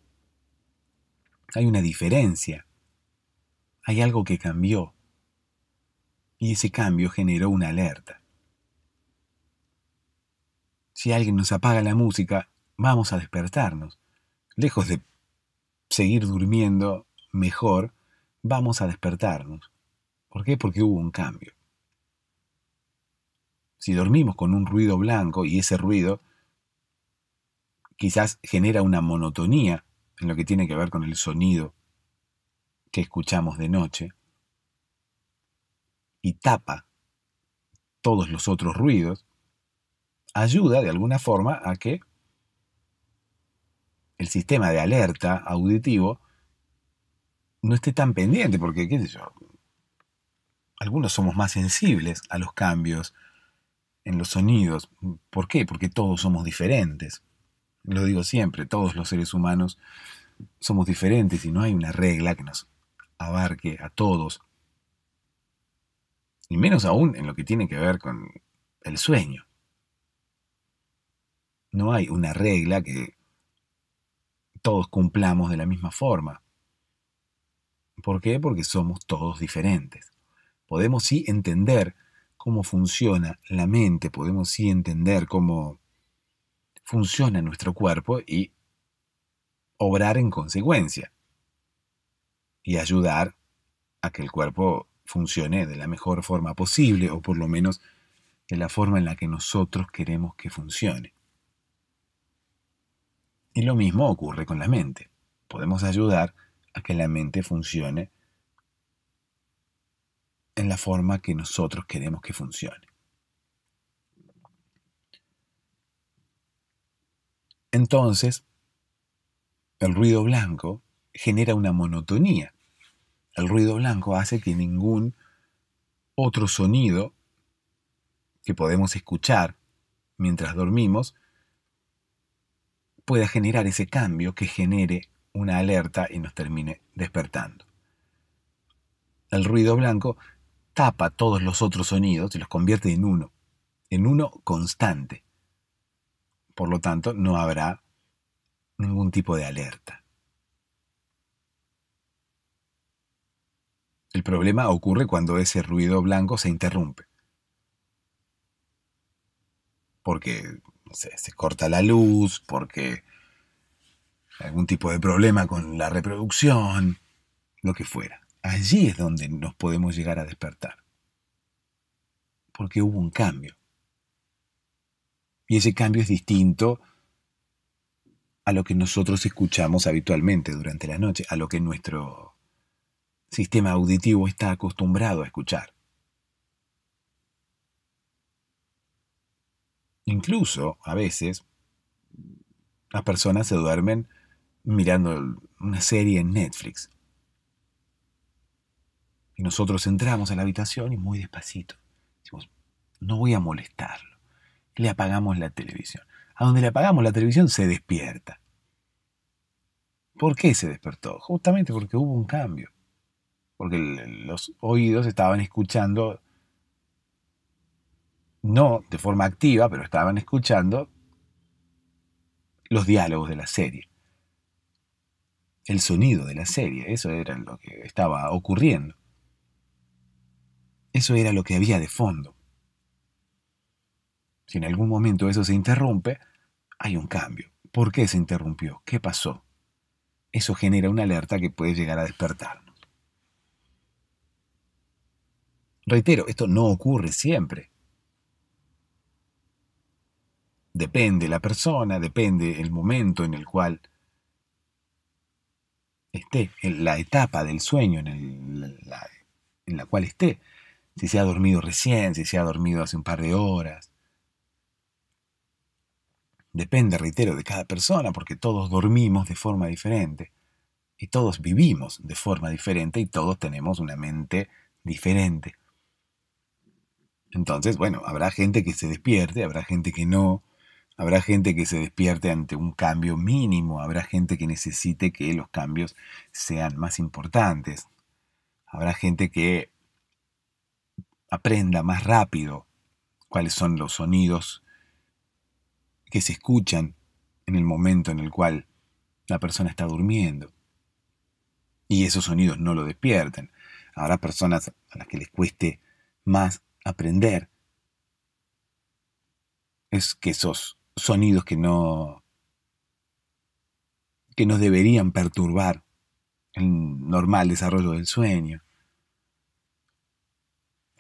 Hay una diferencia. Hay algo que cambió. Y ese cambio generó una alerta. Si alguien nos apaga la música, vamos a despertarnos. Lejos de seguir durmiendo mejor, vamos a despertarnos. ¿Por qué? Porque hubo un cambio. Si dormimos con un ruido blanco y ese ruido quizás genera una monotonía en lo que tiene que ver con el sonido que escuchamos de noche y tapa todos los otros ruidos, ayuda de alguna forma a que el sistema de alerta auditivo no esté tan pendiente, porque, qué yo, algunos somos más sensibles a los cambios en los sonidos. ¿Por qué? Porque todos somos diferentes. Lo digo siempre, todos los seres humanos somos diferentes y no hay una regla que nos abarque a todos. Y menos aún en lo que tiene que ver con el sueño. No hay una regla que todos cumplamos de la misma forma. ¿Por qué? Porque somos todos diferentes. Podemos sí entender cómo funciona la mente, podemos sí entender cómo funciona nuestro cuerpo y obrar en consecuencia y ayudar a que el cuerpo funcione de la mejor forma posible o por lo menos de la forma en la que nosotros queremos que funcione. Y lo mismo ocurre con la mente. Podemos ayudar a que la mente funcione en la forma que nosotros queremos que funcione. Entonces, el ruido blanco genera una monotonía. El ruido blanco hace que ningún otro sonido que podemos escuchar mientras dormimos pueda generar ese cambio que genere una alerta y nos termine despertando. El ruido blanco tapa todos los otros sonidos y los convierte en uno, en uno constante. Por lo tanto, no habrá ningún tipo de alerta. El problema ocurre cuando ese ruido blanco se interrumpe. Porque se corta la luz, porque algún tipo de problema con la reproducción, lo que fuera. Allí es donde nos podemos llegar a despertar. Porque hubo un cambio. Y ese cambio es distinto a lo que nosotros escuchamos habitualmente durante la noche, a lo que nuestro sistema auditivo está acostumbrado a escuchar. Incluso, a veces, las personas se duermen mirando una serie en Netflix y nosotros entramos a la habitación y muy despacito decimos, no voy a molestarlo. Le apagamos la televisión. A donde le apagamos la televisión se despierta. ¿Por qué se despertó? Justamente porque hubo un cambio. Porque los oídos estaban escuchando, no de forma activa, pero estaban escuchando los diálogos de la serie. El sonido de la serie, eso era lo que estaba ocurriendo. Eso era lo que había de fondo. Si en algún momento eso se interrumpe, hay un cambio. ¿Por qué se interrumpió? ¿Qué pasó? Eso genera una alerta que puede llegar a despertarnos. Reitero, esto no ocurre siempre. Depende la persona, depende el momento en el cual esté, en la etapa del sueño en la cual esté si se ha dormido recién, si se ha dormido hace un par de horas. Depende, reitero, de cada persona, porque todos dormimos de forma diferente, y todos vivimos de forma diferente, y todos tenemos una mente diferente. Entonces, bueno, habrá gente que se despierte, habrá gente que no, habrá gente que se despierte ante un cambio mínimo, habrá gente que necesite que los cambios sean más importantes, habrá gente que aprenda más rápido cuáles son los sonidos que se escuchan en el momento en el cual la persona está durmiendo. Y esos sonidos no lo despierten. Habrá personas a las que les cueste más aprender. Es que esos sonidos que no que no deberían perturbar el normal desarrollo del sueño.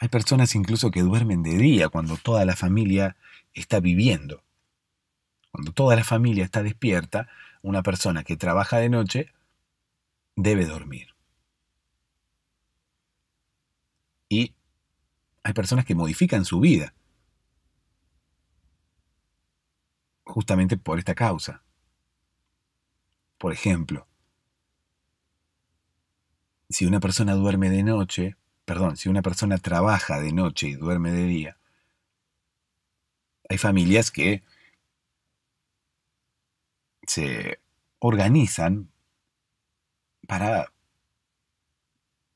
Hay personas incluso que duermen de día cuando toda la familia está viviendo. Cuando toda la familia está despierta, una persona que trabaja de noche debe dormir. Y hay personas que modifican su vida justamente por esta causa. Por ejemplo, si una persona duerme de noche, perdón, si una persona trabaja de noche y duerme de día, hay familias que se organizan para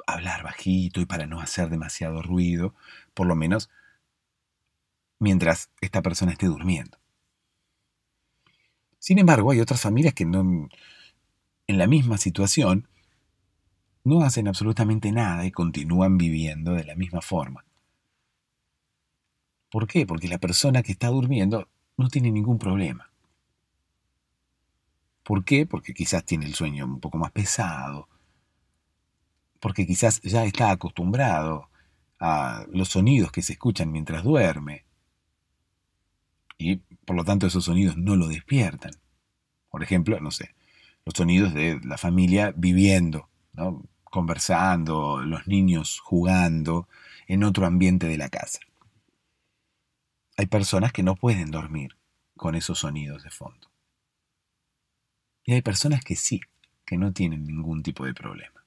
hablar bajito y para no hacer demasiado ruido, por lo menos mientras esta persona esté durmiendo. Sin embargo, hay otras familias que no, en la misma situación no hacen absolutamente nada y continúan viviendo de la misma forma. ¿Por qué? Porque la persona que está durmiendo no tiene ningún problema. ¿Por qué? Porque quizás tiene el sueño un poco más pesado, porque quizás ya está acostumbrado a los sonidos que se escuchan mientras duerme, y por lo tanto esos sonidos no lo despiertan. Por ejemplo, no sé, los sonidos de la familia viviendo conversando, los niños jugando en otro ambiente de la casa. Hay personas que no pueden dormir con esos sonidos de fondo. Y hay personas que sí, que no tienen ningún tipo de problema.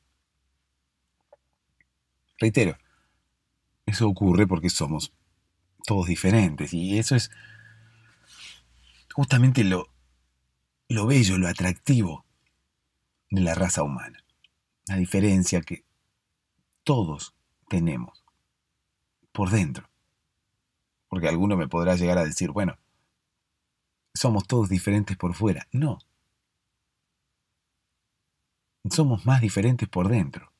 Reitero, eso ocurre porque somos todos diferentes y eso es justamente lo, lo bello, lo atractivo de la raza humana la diferencia que todos tenemos por dentro. Porque alguno me podrá llegar a decir, bueno, somos todos diferentes por fuera. No. Somos más diferentes por dentro.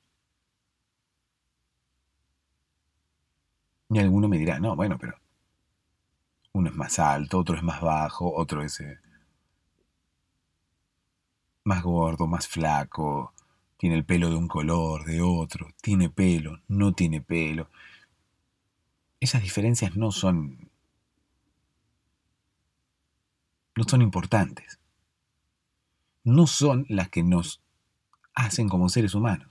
Y alguno me dirá, no, bueno, pero uno es más alto, otro es más bajo, otro es eh, más gordo, más flaco, tiene el pelo de un color, de otro, tiene pelo, no tiene pelo. Esas diferencias no son... no son importantes. No son las que nos hacen como seres humanos.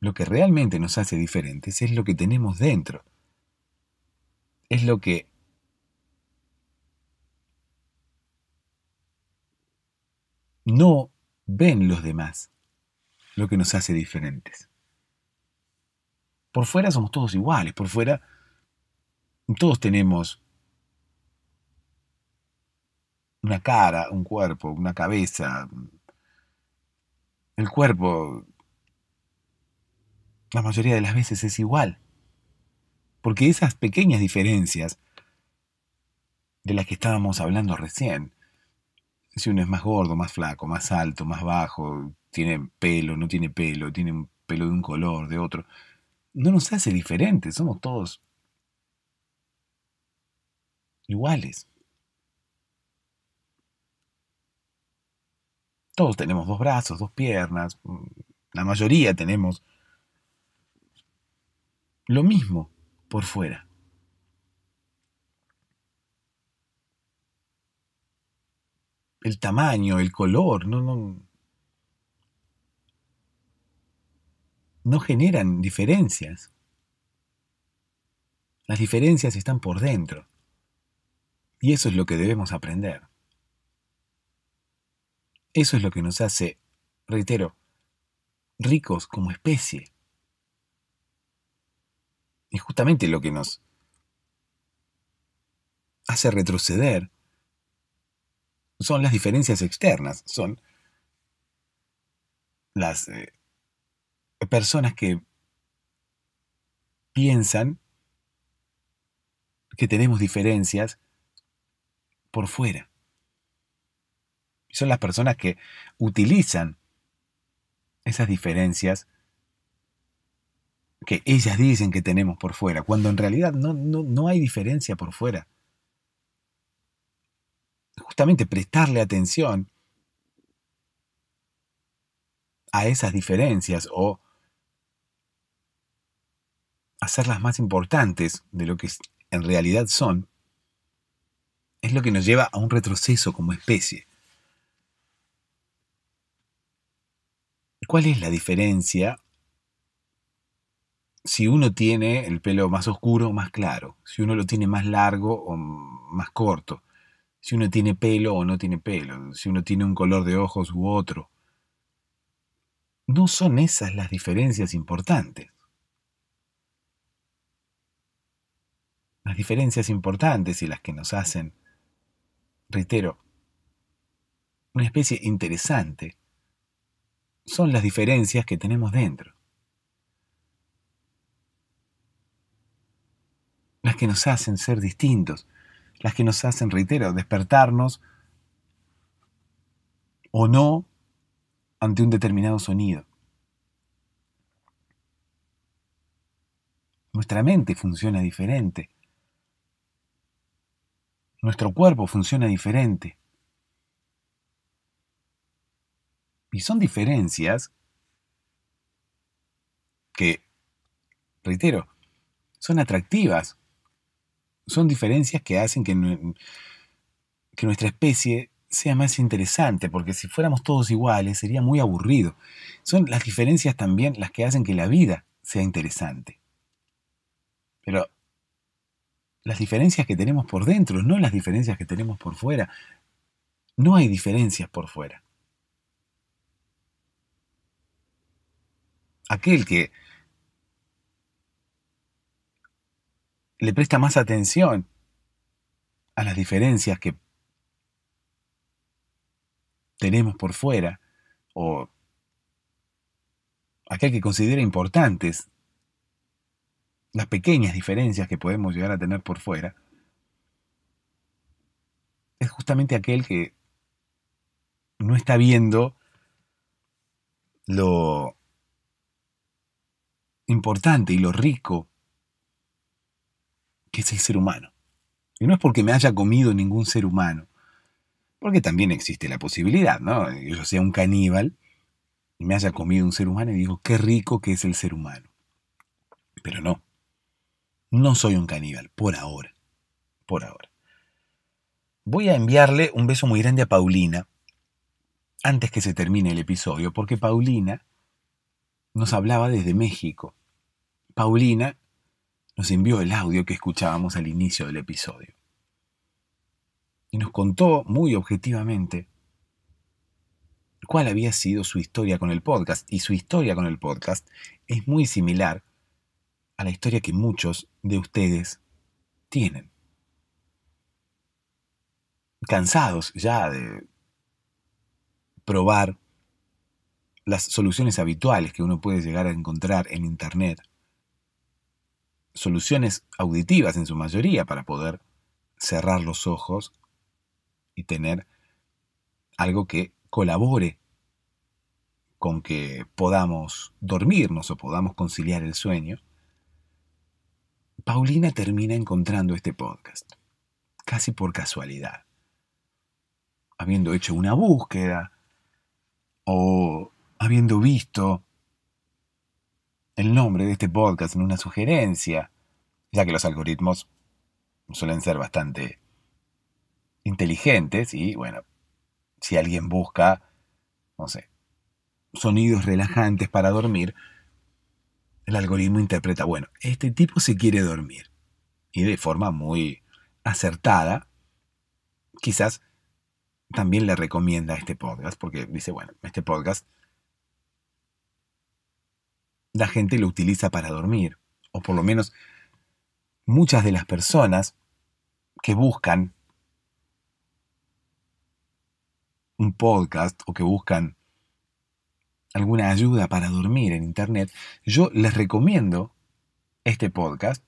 Lo que realmente nos hace diferentes es lo que tenemos dentro. Es lo que no ven los demás lo que nos hace diferentes. Por fuera somos todos iguales, por fuera todos tenemos una cara, un cuerpo, una cabeza. El cuerpo la mayoría de las veces es igual, porque esas pequeñas diferencias de las que estábamos hablando recién si uno es más gordo, más flaco, más alto, más bajo, tiene pelo, no tiene pelo, tiene un pelo de un color, de otro, no nos hace diferentes, somos todos iguales. Todos tenemos dos brazos, dos piernas, mm, la mayoría tenemos lo mismo por fuera. el tamaño, el color, no, no, generan diferencias. Las diferencias están por dentro. Y eso es lo que debemos aprender. Eso es lo que nos hace, reitero, ricos como especie. Y justamente lo que nos hace retroceder son las diferencias externas, son las eh, personas que piensan que tenemos diferencias por fuera. Son las personas que utilizan esas diferencias que ellas dicen que tenemos por fuera, cuando en realidad no hay diferencia por fuera justamente prestarle atención a esas diferencias o hacerlas más importantes de lo que en realidad son, es lo que nos lleva a un retroceso como especie. ¿Cuál es la diferencia si uno tiene el pelo más oscuro o más claro, si uno lo tiene más largo o más corto, si uno tiene pelo o no tiene pelo, si uno tiene un color de ojos u otro. No son esas las diferencias importantes. Las diferencias importantes y las que nos hacen, reitero, una especie interesante, son las diferencias que tenemos dentro. Las que nos hacen ser distintos, las que nos hacen, reitero, despertarnos o no ante un determinado sonido. Nuestra mente funciona diferente. Nuestro cuerpo funciona diferente. Y son diferencias que, reitero, son atractivas son diferencias que hacen que, que nuestra especie sea más interesante, porque si fuéramos todos iguales sería muy aburrido. Son las diferencias también las que hacen que la vida sea interesante. Pero las diferencias que tenemos por dentro, no las diferencias que tenemos por fuera. No hay diferencias por fuera. Aquel que le presta más atención a las diferencias que tenemos por fuera o aquel que considera importantes las pequeñas diferencias que podemos llegar a tener por fuera, es justamente aquel que no está viendo lo importante y lo rico que es el ser humano. Y no es porque me haya comido ningún ser humano, porque también existe la posibilidad, ¿no? Yo sea un caníbal y me haya comido un ser humano y digo, qué rico que es el ser humano. Pero no, no soy un caníbal, por ahora, por ahora. Voy a enviarle un beso muy grande a Paulina antes que se termine el episodio, porque Paulina nos hablaba desde México. Paulina nos envió el audio que escuchábamos al inicio del episodio. Y nos contó muy objetivamente cuál había sido su historia con el podcast. Y su historia con el podcast es muy similar a la historia que muchos de ustedes tienen. Cansados ya de probar las soluciones habituales que uno puede llegar a encontrar en Internet soluciones auditivas en su mayoría para poder cerrar los ojos y tener algo que colabore con que podamos dormirnos o podamos conciliar el sueño, Paulina termina encontrando este podcast, casi por casualidad, habiendo hecho una búsqueda o habiendo visto el nombre de este podcast en una sugerencia, ya que los algoritmos suelen ser bastante inteligentes y bueno, si alguien busca, no sé, sonidos relajantes para dormir, el algoritmo interpreta, bueno, este tipo se quiere dormir. Y de forma muy acertada, quizás también le recomienda este podcast, porque dice, bueno, este podcast la gente lo utiliza para dormir, o por lo menos muchas de las personas que buscan un podcast o que buscan alguna ayuda para dormir en Internet, yo les recomiendo este podcast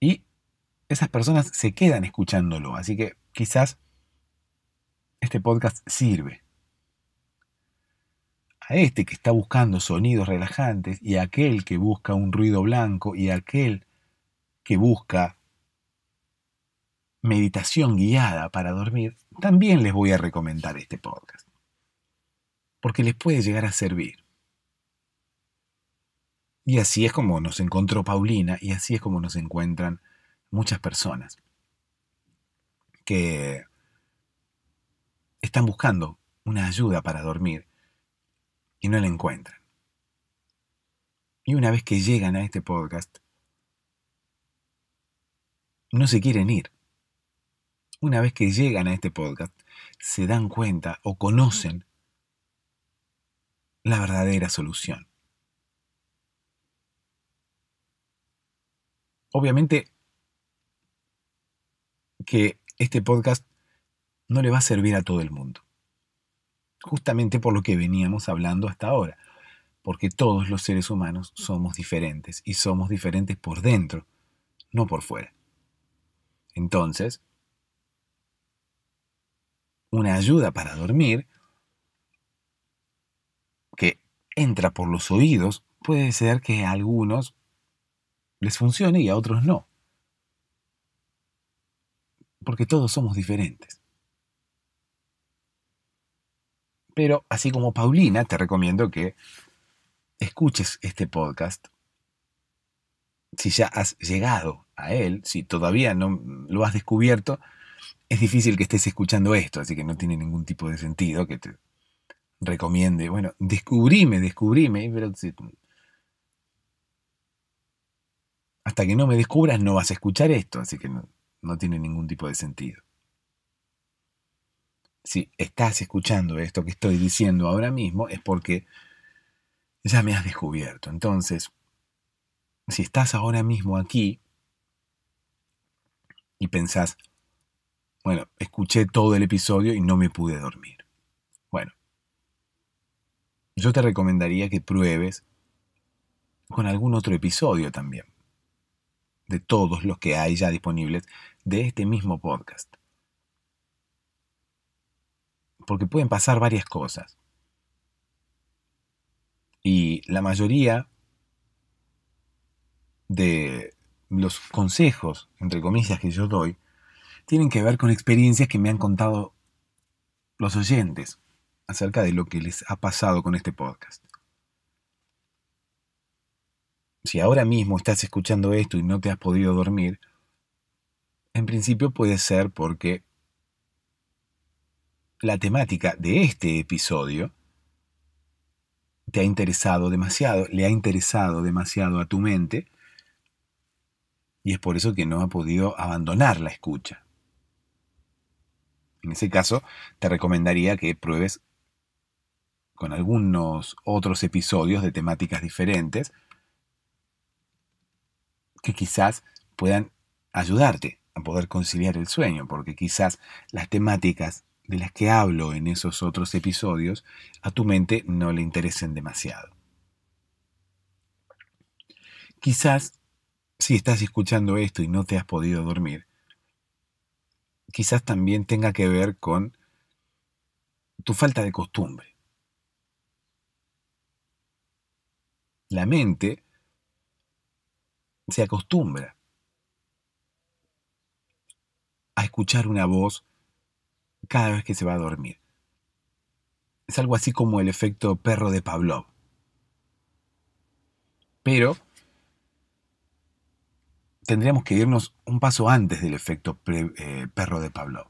y esas personas se quedan escuchándolo. Así que quizás este podcast sirve a este que está buscando sonidos relajantes y a aquel que busca un ruido blanco y aquel que busca meditación guiada para dormir, también les voy a recomendar este podcast. Porque les puede llegar a servir. Y así es como nos encontró Paulina y así es como nos encuentran muchas personas que están buscando una ayuda para dormir y no la encuentran. Y una vez que llegan a este podcast, no se quieren ir. Una vez que llegan a este podcast, se dan cuenta o conocen la verdadera solución. Obviamente que este podcast no le va a servir a todo el mundo justamente por lo que veníamos hablando hasta ahora, porque todos los seres humanos somos diferentes y somos diferentes por dentro, no por fuera. Entonces, una ayuda para dormir que entra por los oídos puede ser que a algunos les funcione y a otros no. Porque todos somos diferentes. Pero así como Paulina, te recomiendo que escuches este podcast. Si ya has llegado a él, si todavía no lo has descubierto, es difícil que estés escuchando esto, así que no tiene ningún tipo de sentido que te recomiende. Bueno, descubríme, descubríme. pero hasta que no me descubras no vas a escuchar esto, así que no tiene ningún tipo de sentido si estás escuchando esto que estoy diciendo ahora mismo, es porque ya me has descubierto. Entonces, si estás ahora mismo aquí y pensás, bueno, escuché todo el episodio y no me pude dormir. Bueno, yo te recomendaría que pruebes con algún otro episodio también, de todos los que hay ya disponibles de este mismo podcast porque pueden pasar varias cosas. Y la mayoría de los consejos, entre comillas, que yo doy, tienen que ver con experiencias que me han contado los oyentes acerca de lo que les ha pasado con este podcast. Si ahora mismo estás escuchando esto y no te has podido dormir, en principio puede ser porque la temática de este episodio te ha interesado demasiado, le ha interesado demasiado a tu mente y es por eso que no ha podido abandonar la escucha. En ese caso, te recomendaría que pruebes con algunos otros episodios de temáticas diferentes que quizás puedan ayudarte a poder conciliar el sueño, porque quizás las temáticas de las que hablo en esos otros episodios a tu mente no le interesen demasiado. Quizás, si estás escuchando esto y no te has podido dormir, quizás también tenga que ver con tu falta de costumbre. La mente se acostumbra a escuchar una voz cada vez que se va a dormir. Es algo así como el efecto perro de Pavlov. Pero tendríamos que irnos un paso antes del efecto eh, perro de Pavlov.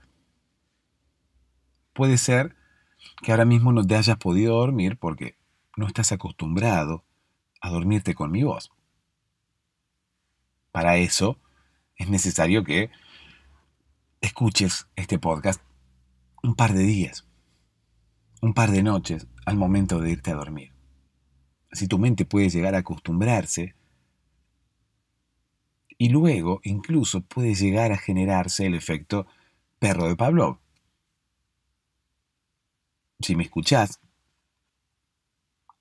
Puede ser que ahora mismo no te hayas podido dormir porque no estás acostumbrado a dormirte con mi voz. Para eso es necesario que escuches este podcast un par de días, un par de noches al momento de irte a dormir. Si tu mente puede llegar a acostumbrarse y luego incluso puede llegar a generarse el efecto perro de Pavlov. Si me escuchás,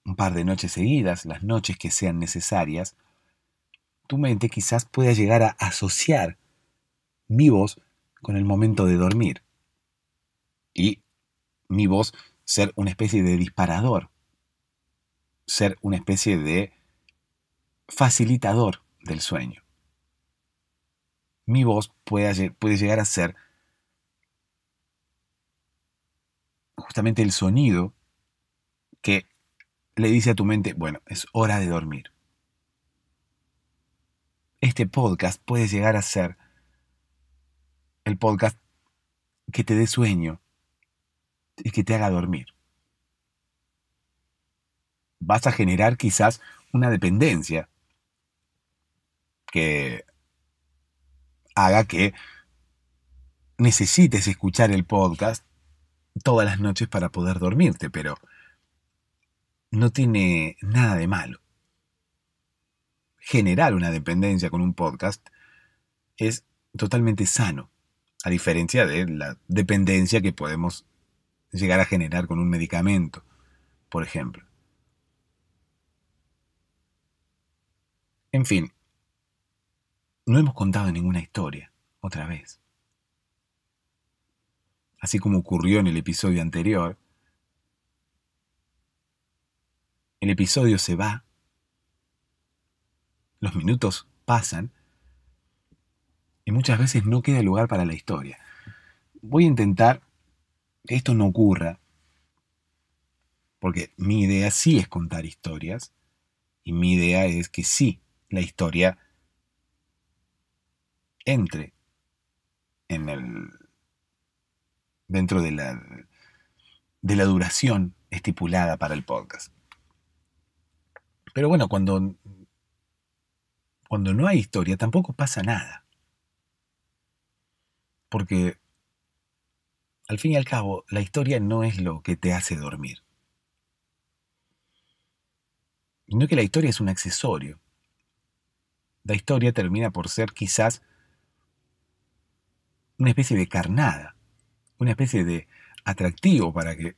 un par de noches seguidas, las noches que sean necesarias, tu mente quizás pueda llegar a asociar mi voz con el momento de dormir y mi voz ser una especie de disparador, ser una especie de facilitador del sueño. Mi voz puede, puede llegar a ser justamente el sonido que le dice a tu mente, bueno, es hora de dormir. Este podcast puede llegar a ser el podcast que te dé sueño, es que te haga dormir. Vas a generar quizás una dependencia que haga que necesites escuchar el podcast todas las noches para poder dormirte, pero no tiene nada de malo. Generar una dependencia con un podcast es totalmente sano, a diferencia de la dependencia que podemos llegar a generar con un medicamento, por ejemplo. En fin, no hemos contado ninguna historia, otra vez. Así como ocurrió en el episodio anterior, el episodio se va, los minutos pasan y muchas veces no queda lugar para la historia. Voy a intentar esto no ocurra, porque mi idea sí es contar historias, y mi idea es que sí, la historia entre en el, dentro de la, de la duración estipulada para el podcast. Pero bueno, cuando, cuando no hay historia tampoco pasa nada. Porque al fin y al cabo, la historia no es lo que te hace dormir. No que la historia es un accesorio. La historia termina por ser quizás una especie de carnada, una especie de atractivo para que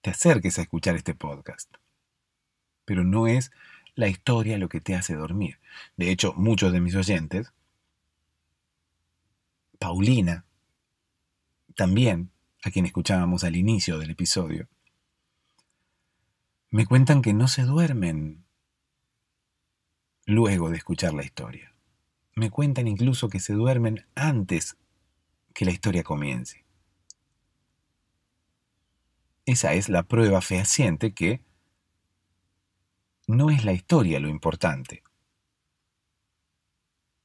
te acerques a escuchar este podcast. Pero no es la historia lo que te hace dormir. De hecho, muchos de mis oyentes, Paulina, también a quien escuchábamos al inicio del episodio. Me cuentan que no se duermen luego de escuchar la historia. Me cuentan incluso que se duermen antes que la historia comience. Esa es la prueba fehaciente que no es la historia lo importante,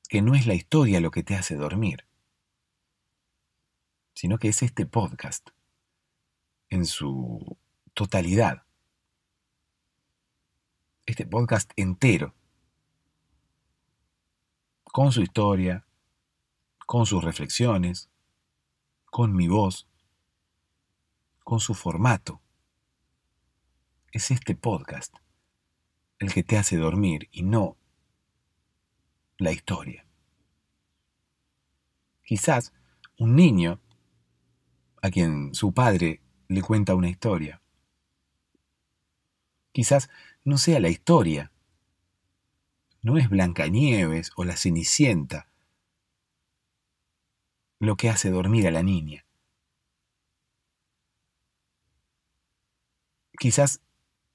que no es la historia lo que te hace dormir, sino que es este podcast en su totalidad. Este podcast entero, con su historia, con sus reflexiones, con mi voz, con su formato. Es este podcast el que te hace dormir y no la historia. Quizás un niño a quien su padre le cuenta una historia. Quizás no sea la historia, no es Blancanieves o la Cenicienta lo que hace dormir a la niña. Quizás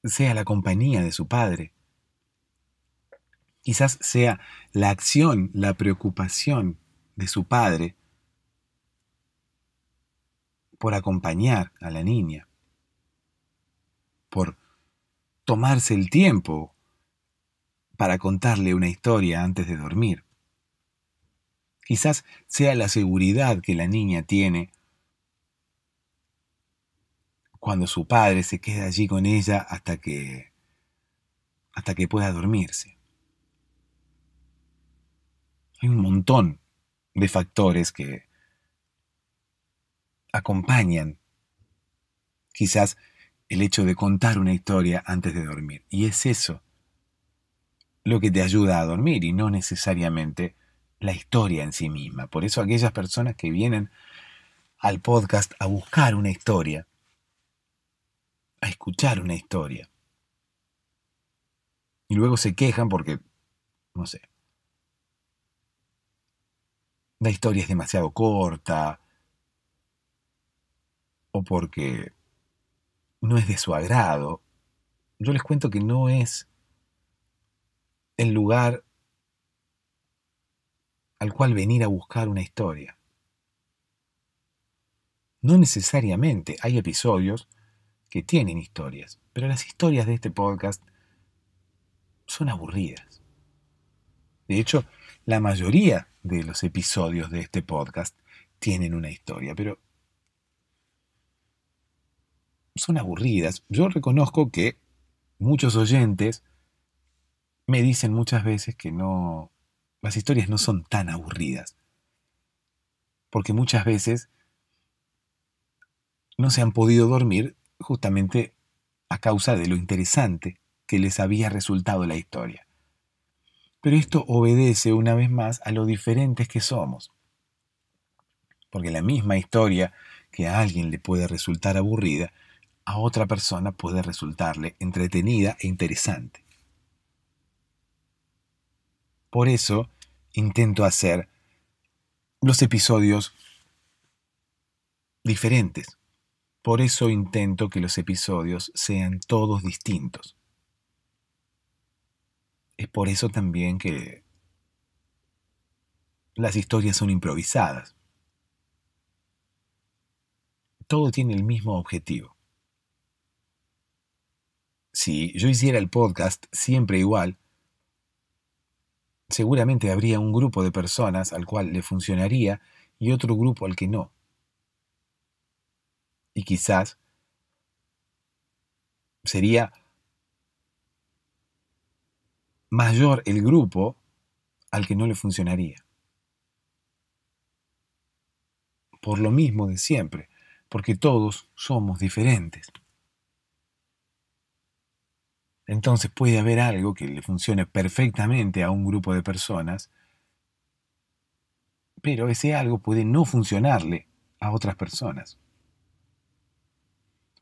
sea la compañía de su padre. Quizás sea la acción, la preocupación de su padre por acompañar a la niña, por tomarse el tiempo para contarle una historia antes de dormir. Quizás sea la seguridad que la niña tiene cuando su padre se queda allí con ella hasta que hasta que pueda dormirse. Hay un montón de factores que acompañan. Quizás el hecho de contar una historia antes de dormir. Y es eso lo que te ayuda a dormir y no necesariamente la historia en sí misma. Por eso aquellas personas que vienen al podcast a buscar una historia, a escuchar una historia, y luego se quejan porque, no sé, la historia es demasiado corta, porque no es de su agrado, yo les cuento que no es el lugar al cual venir a buscar una historia. No necesariamente hay episodios que tienen historias, pero las historias de este podcast son aburridas. De hecho, la mayoría de los episodios de este podcast tienen una historia, pero son aburridas. Yo reconozco que muchos oyentes me dicen muchas veces que no, las historias no son tan aburridas. Porque muchas veces no se han podido dormir justamente a causa de lo interesante que les había resultado la historia. Pero esto obedece una vez más a lo diferentes que somos. Porque la misma historia que a alguien le puede resultar aburrida, a otra persona puede resultarle entretenida e interesante. Por eso intento hacer los episodios diferentes. Por eso intento que los episodios sean todos distintos. Es por eso también que las historias son improvisadas. Todo tiene el mismo objetivo si yo hiciera el podcast siempre igual, seguramente habría un grupo de personas al cual le funcionaría y otro grupo al que no. Y quizás sería mayor el grupo al que no le funcionaría. Por lo mismo de siempre, porque todos somos diferentes. Entonces puede haber algo que le funcione perfectamente a un grupo de personas, pero ese algo puede no funcionarle a otras personas.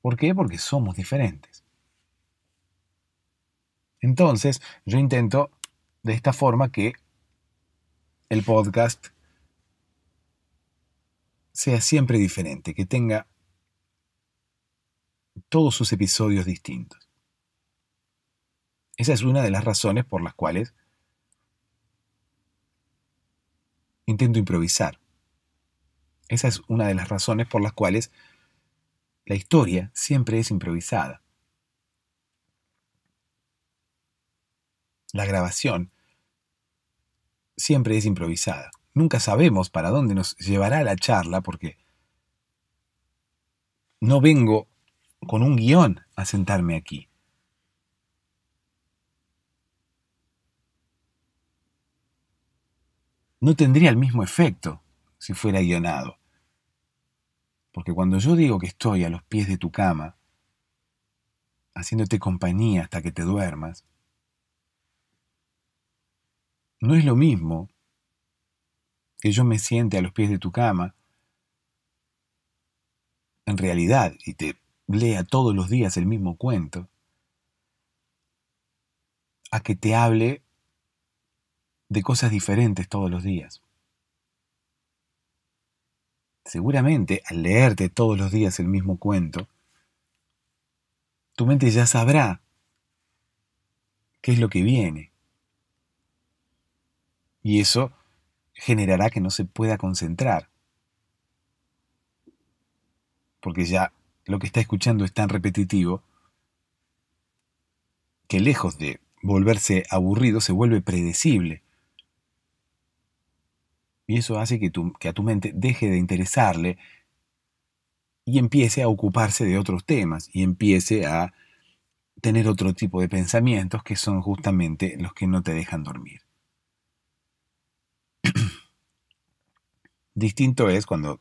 ¿Por qué? Porque somos diferentes. Entonces, yo intento de esta forma que el podcast sea siempre diferente, que tenga todos sus episodios distintos. Esa es una de las razones por las cuales intento improvisar. Esa es una de las razones por las cuales la historia siempre es improvisada. La grabación siempre es improvisada. Nunca sabemos para dónde nos llevará la charla porque no vengo con un guión a sentarme aquí. no tendría el mismo efecto si fuera guionado. Porque cuando yo digo que estoy a los pies de tu cama, haciéndote compañía hasta que te duermas, no es lo mismo que yo me siente a los pies de tu cama, en realidad, y te lea todos los días el mismo cuento, a que te hable de cosas diferentes todos los días. Seguramente al leerte todos los días el mismo cuento, tu mente ya sabrá qué es lo que viene. Y eso generará que no se pueda concentrar. Porque ya lo que está escuchando es tan repetitivo que lejos de volverse aburrido se vuelve predecible. Y eso hace que, que a tu mente deje de interesarle y empiece a ocuparse de otros temas y empiece a tener otro tipo de pensamientos que son justamente los que no te dejan dormir. Distinto es cuando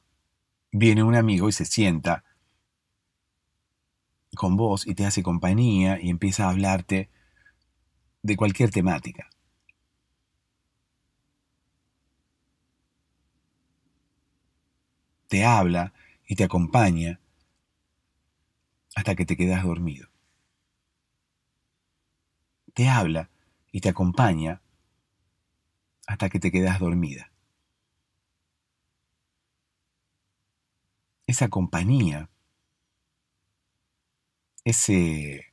viene un amigo y se sienta con vos y te hace compañía y empieza a hablarte de cualquier temática. te habla y te acompaña hasta que te quedas dormido. Te habla y te acompaña hasta que te quedas dormida. Esa compañía, ese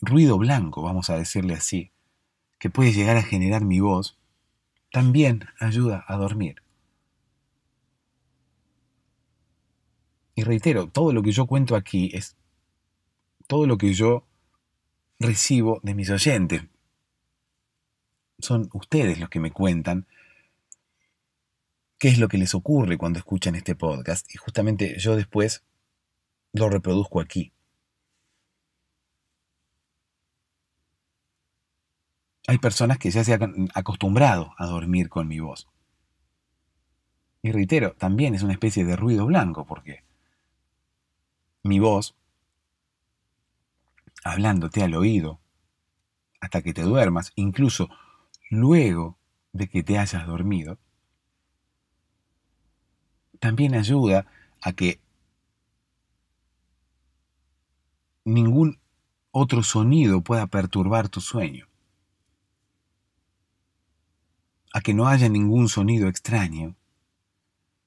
ruido blanco, vamos a decirle así, que puede llegar a generar mi voz, también ayuda a dormir. Y reitero, todo lo que yo cuento aquí es todo lo que yo recibo de mis oyentes. Son ustedes los que me cuentan qué es lo que les ocurre cuando escuchan este podcast. Y justamente yo después lo reproduzco aquí. Hay personas que ya se han acostumbrado a dormir con mi voz. Y reitero, también es una especie de ruido blanco, porque mi voz, hablándote al oído, hasta que te duermas, incluso luego de que te hayas dormido, también ayuda a que ningún otro sonido pueda perturbar tu sueño a que no haya ningún sonido extraño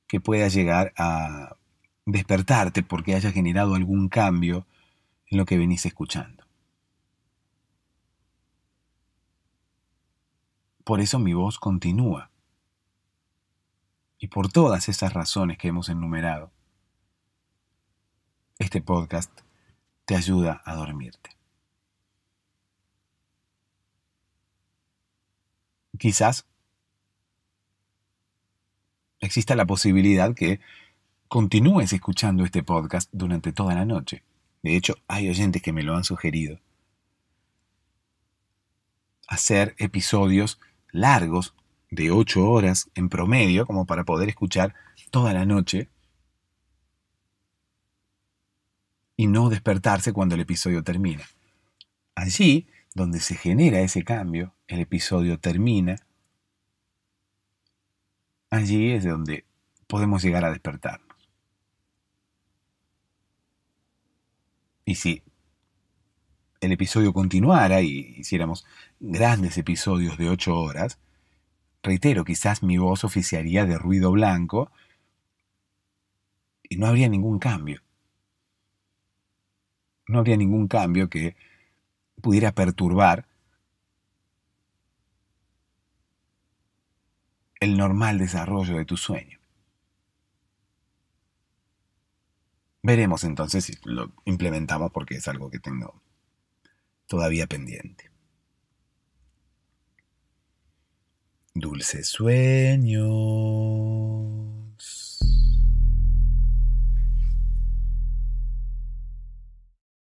que pueda llegar a despertarte porque haya generado algún cambio en lo que venís escuchando. Por eso mi voz continúa. Y por todas esas razones que hemos enumerado, este podcast te ayuda a dormirte. Quizás exista la posibilidad que continúes escuchando este podcast durante toda la noche. De hecho, hay oyentes que me lo han sugerido. Hacer episodios largos de ocho horas en promedio como para poder escuchar toda la noche y no despertarse cuando el episodio termina. Allí, donde se genera ese cambio, el episodio termina Allí es de donde podemos llegar a despertarnos. Y si el episodio continuara y hiciéramos grandes episodios de ocho horas, reitero, quizás mi voz oficiaría de ruido blanco y no habría ningún cambio. No habría ningún cambio que pudiera perturbar el normal desarrollo de tu sueño. Veremos entonces si lo implementamos porque es algo que tengo todavía pendiente. Dulce sueño.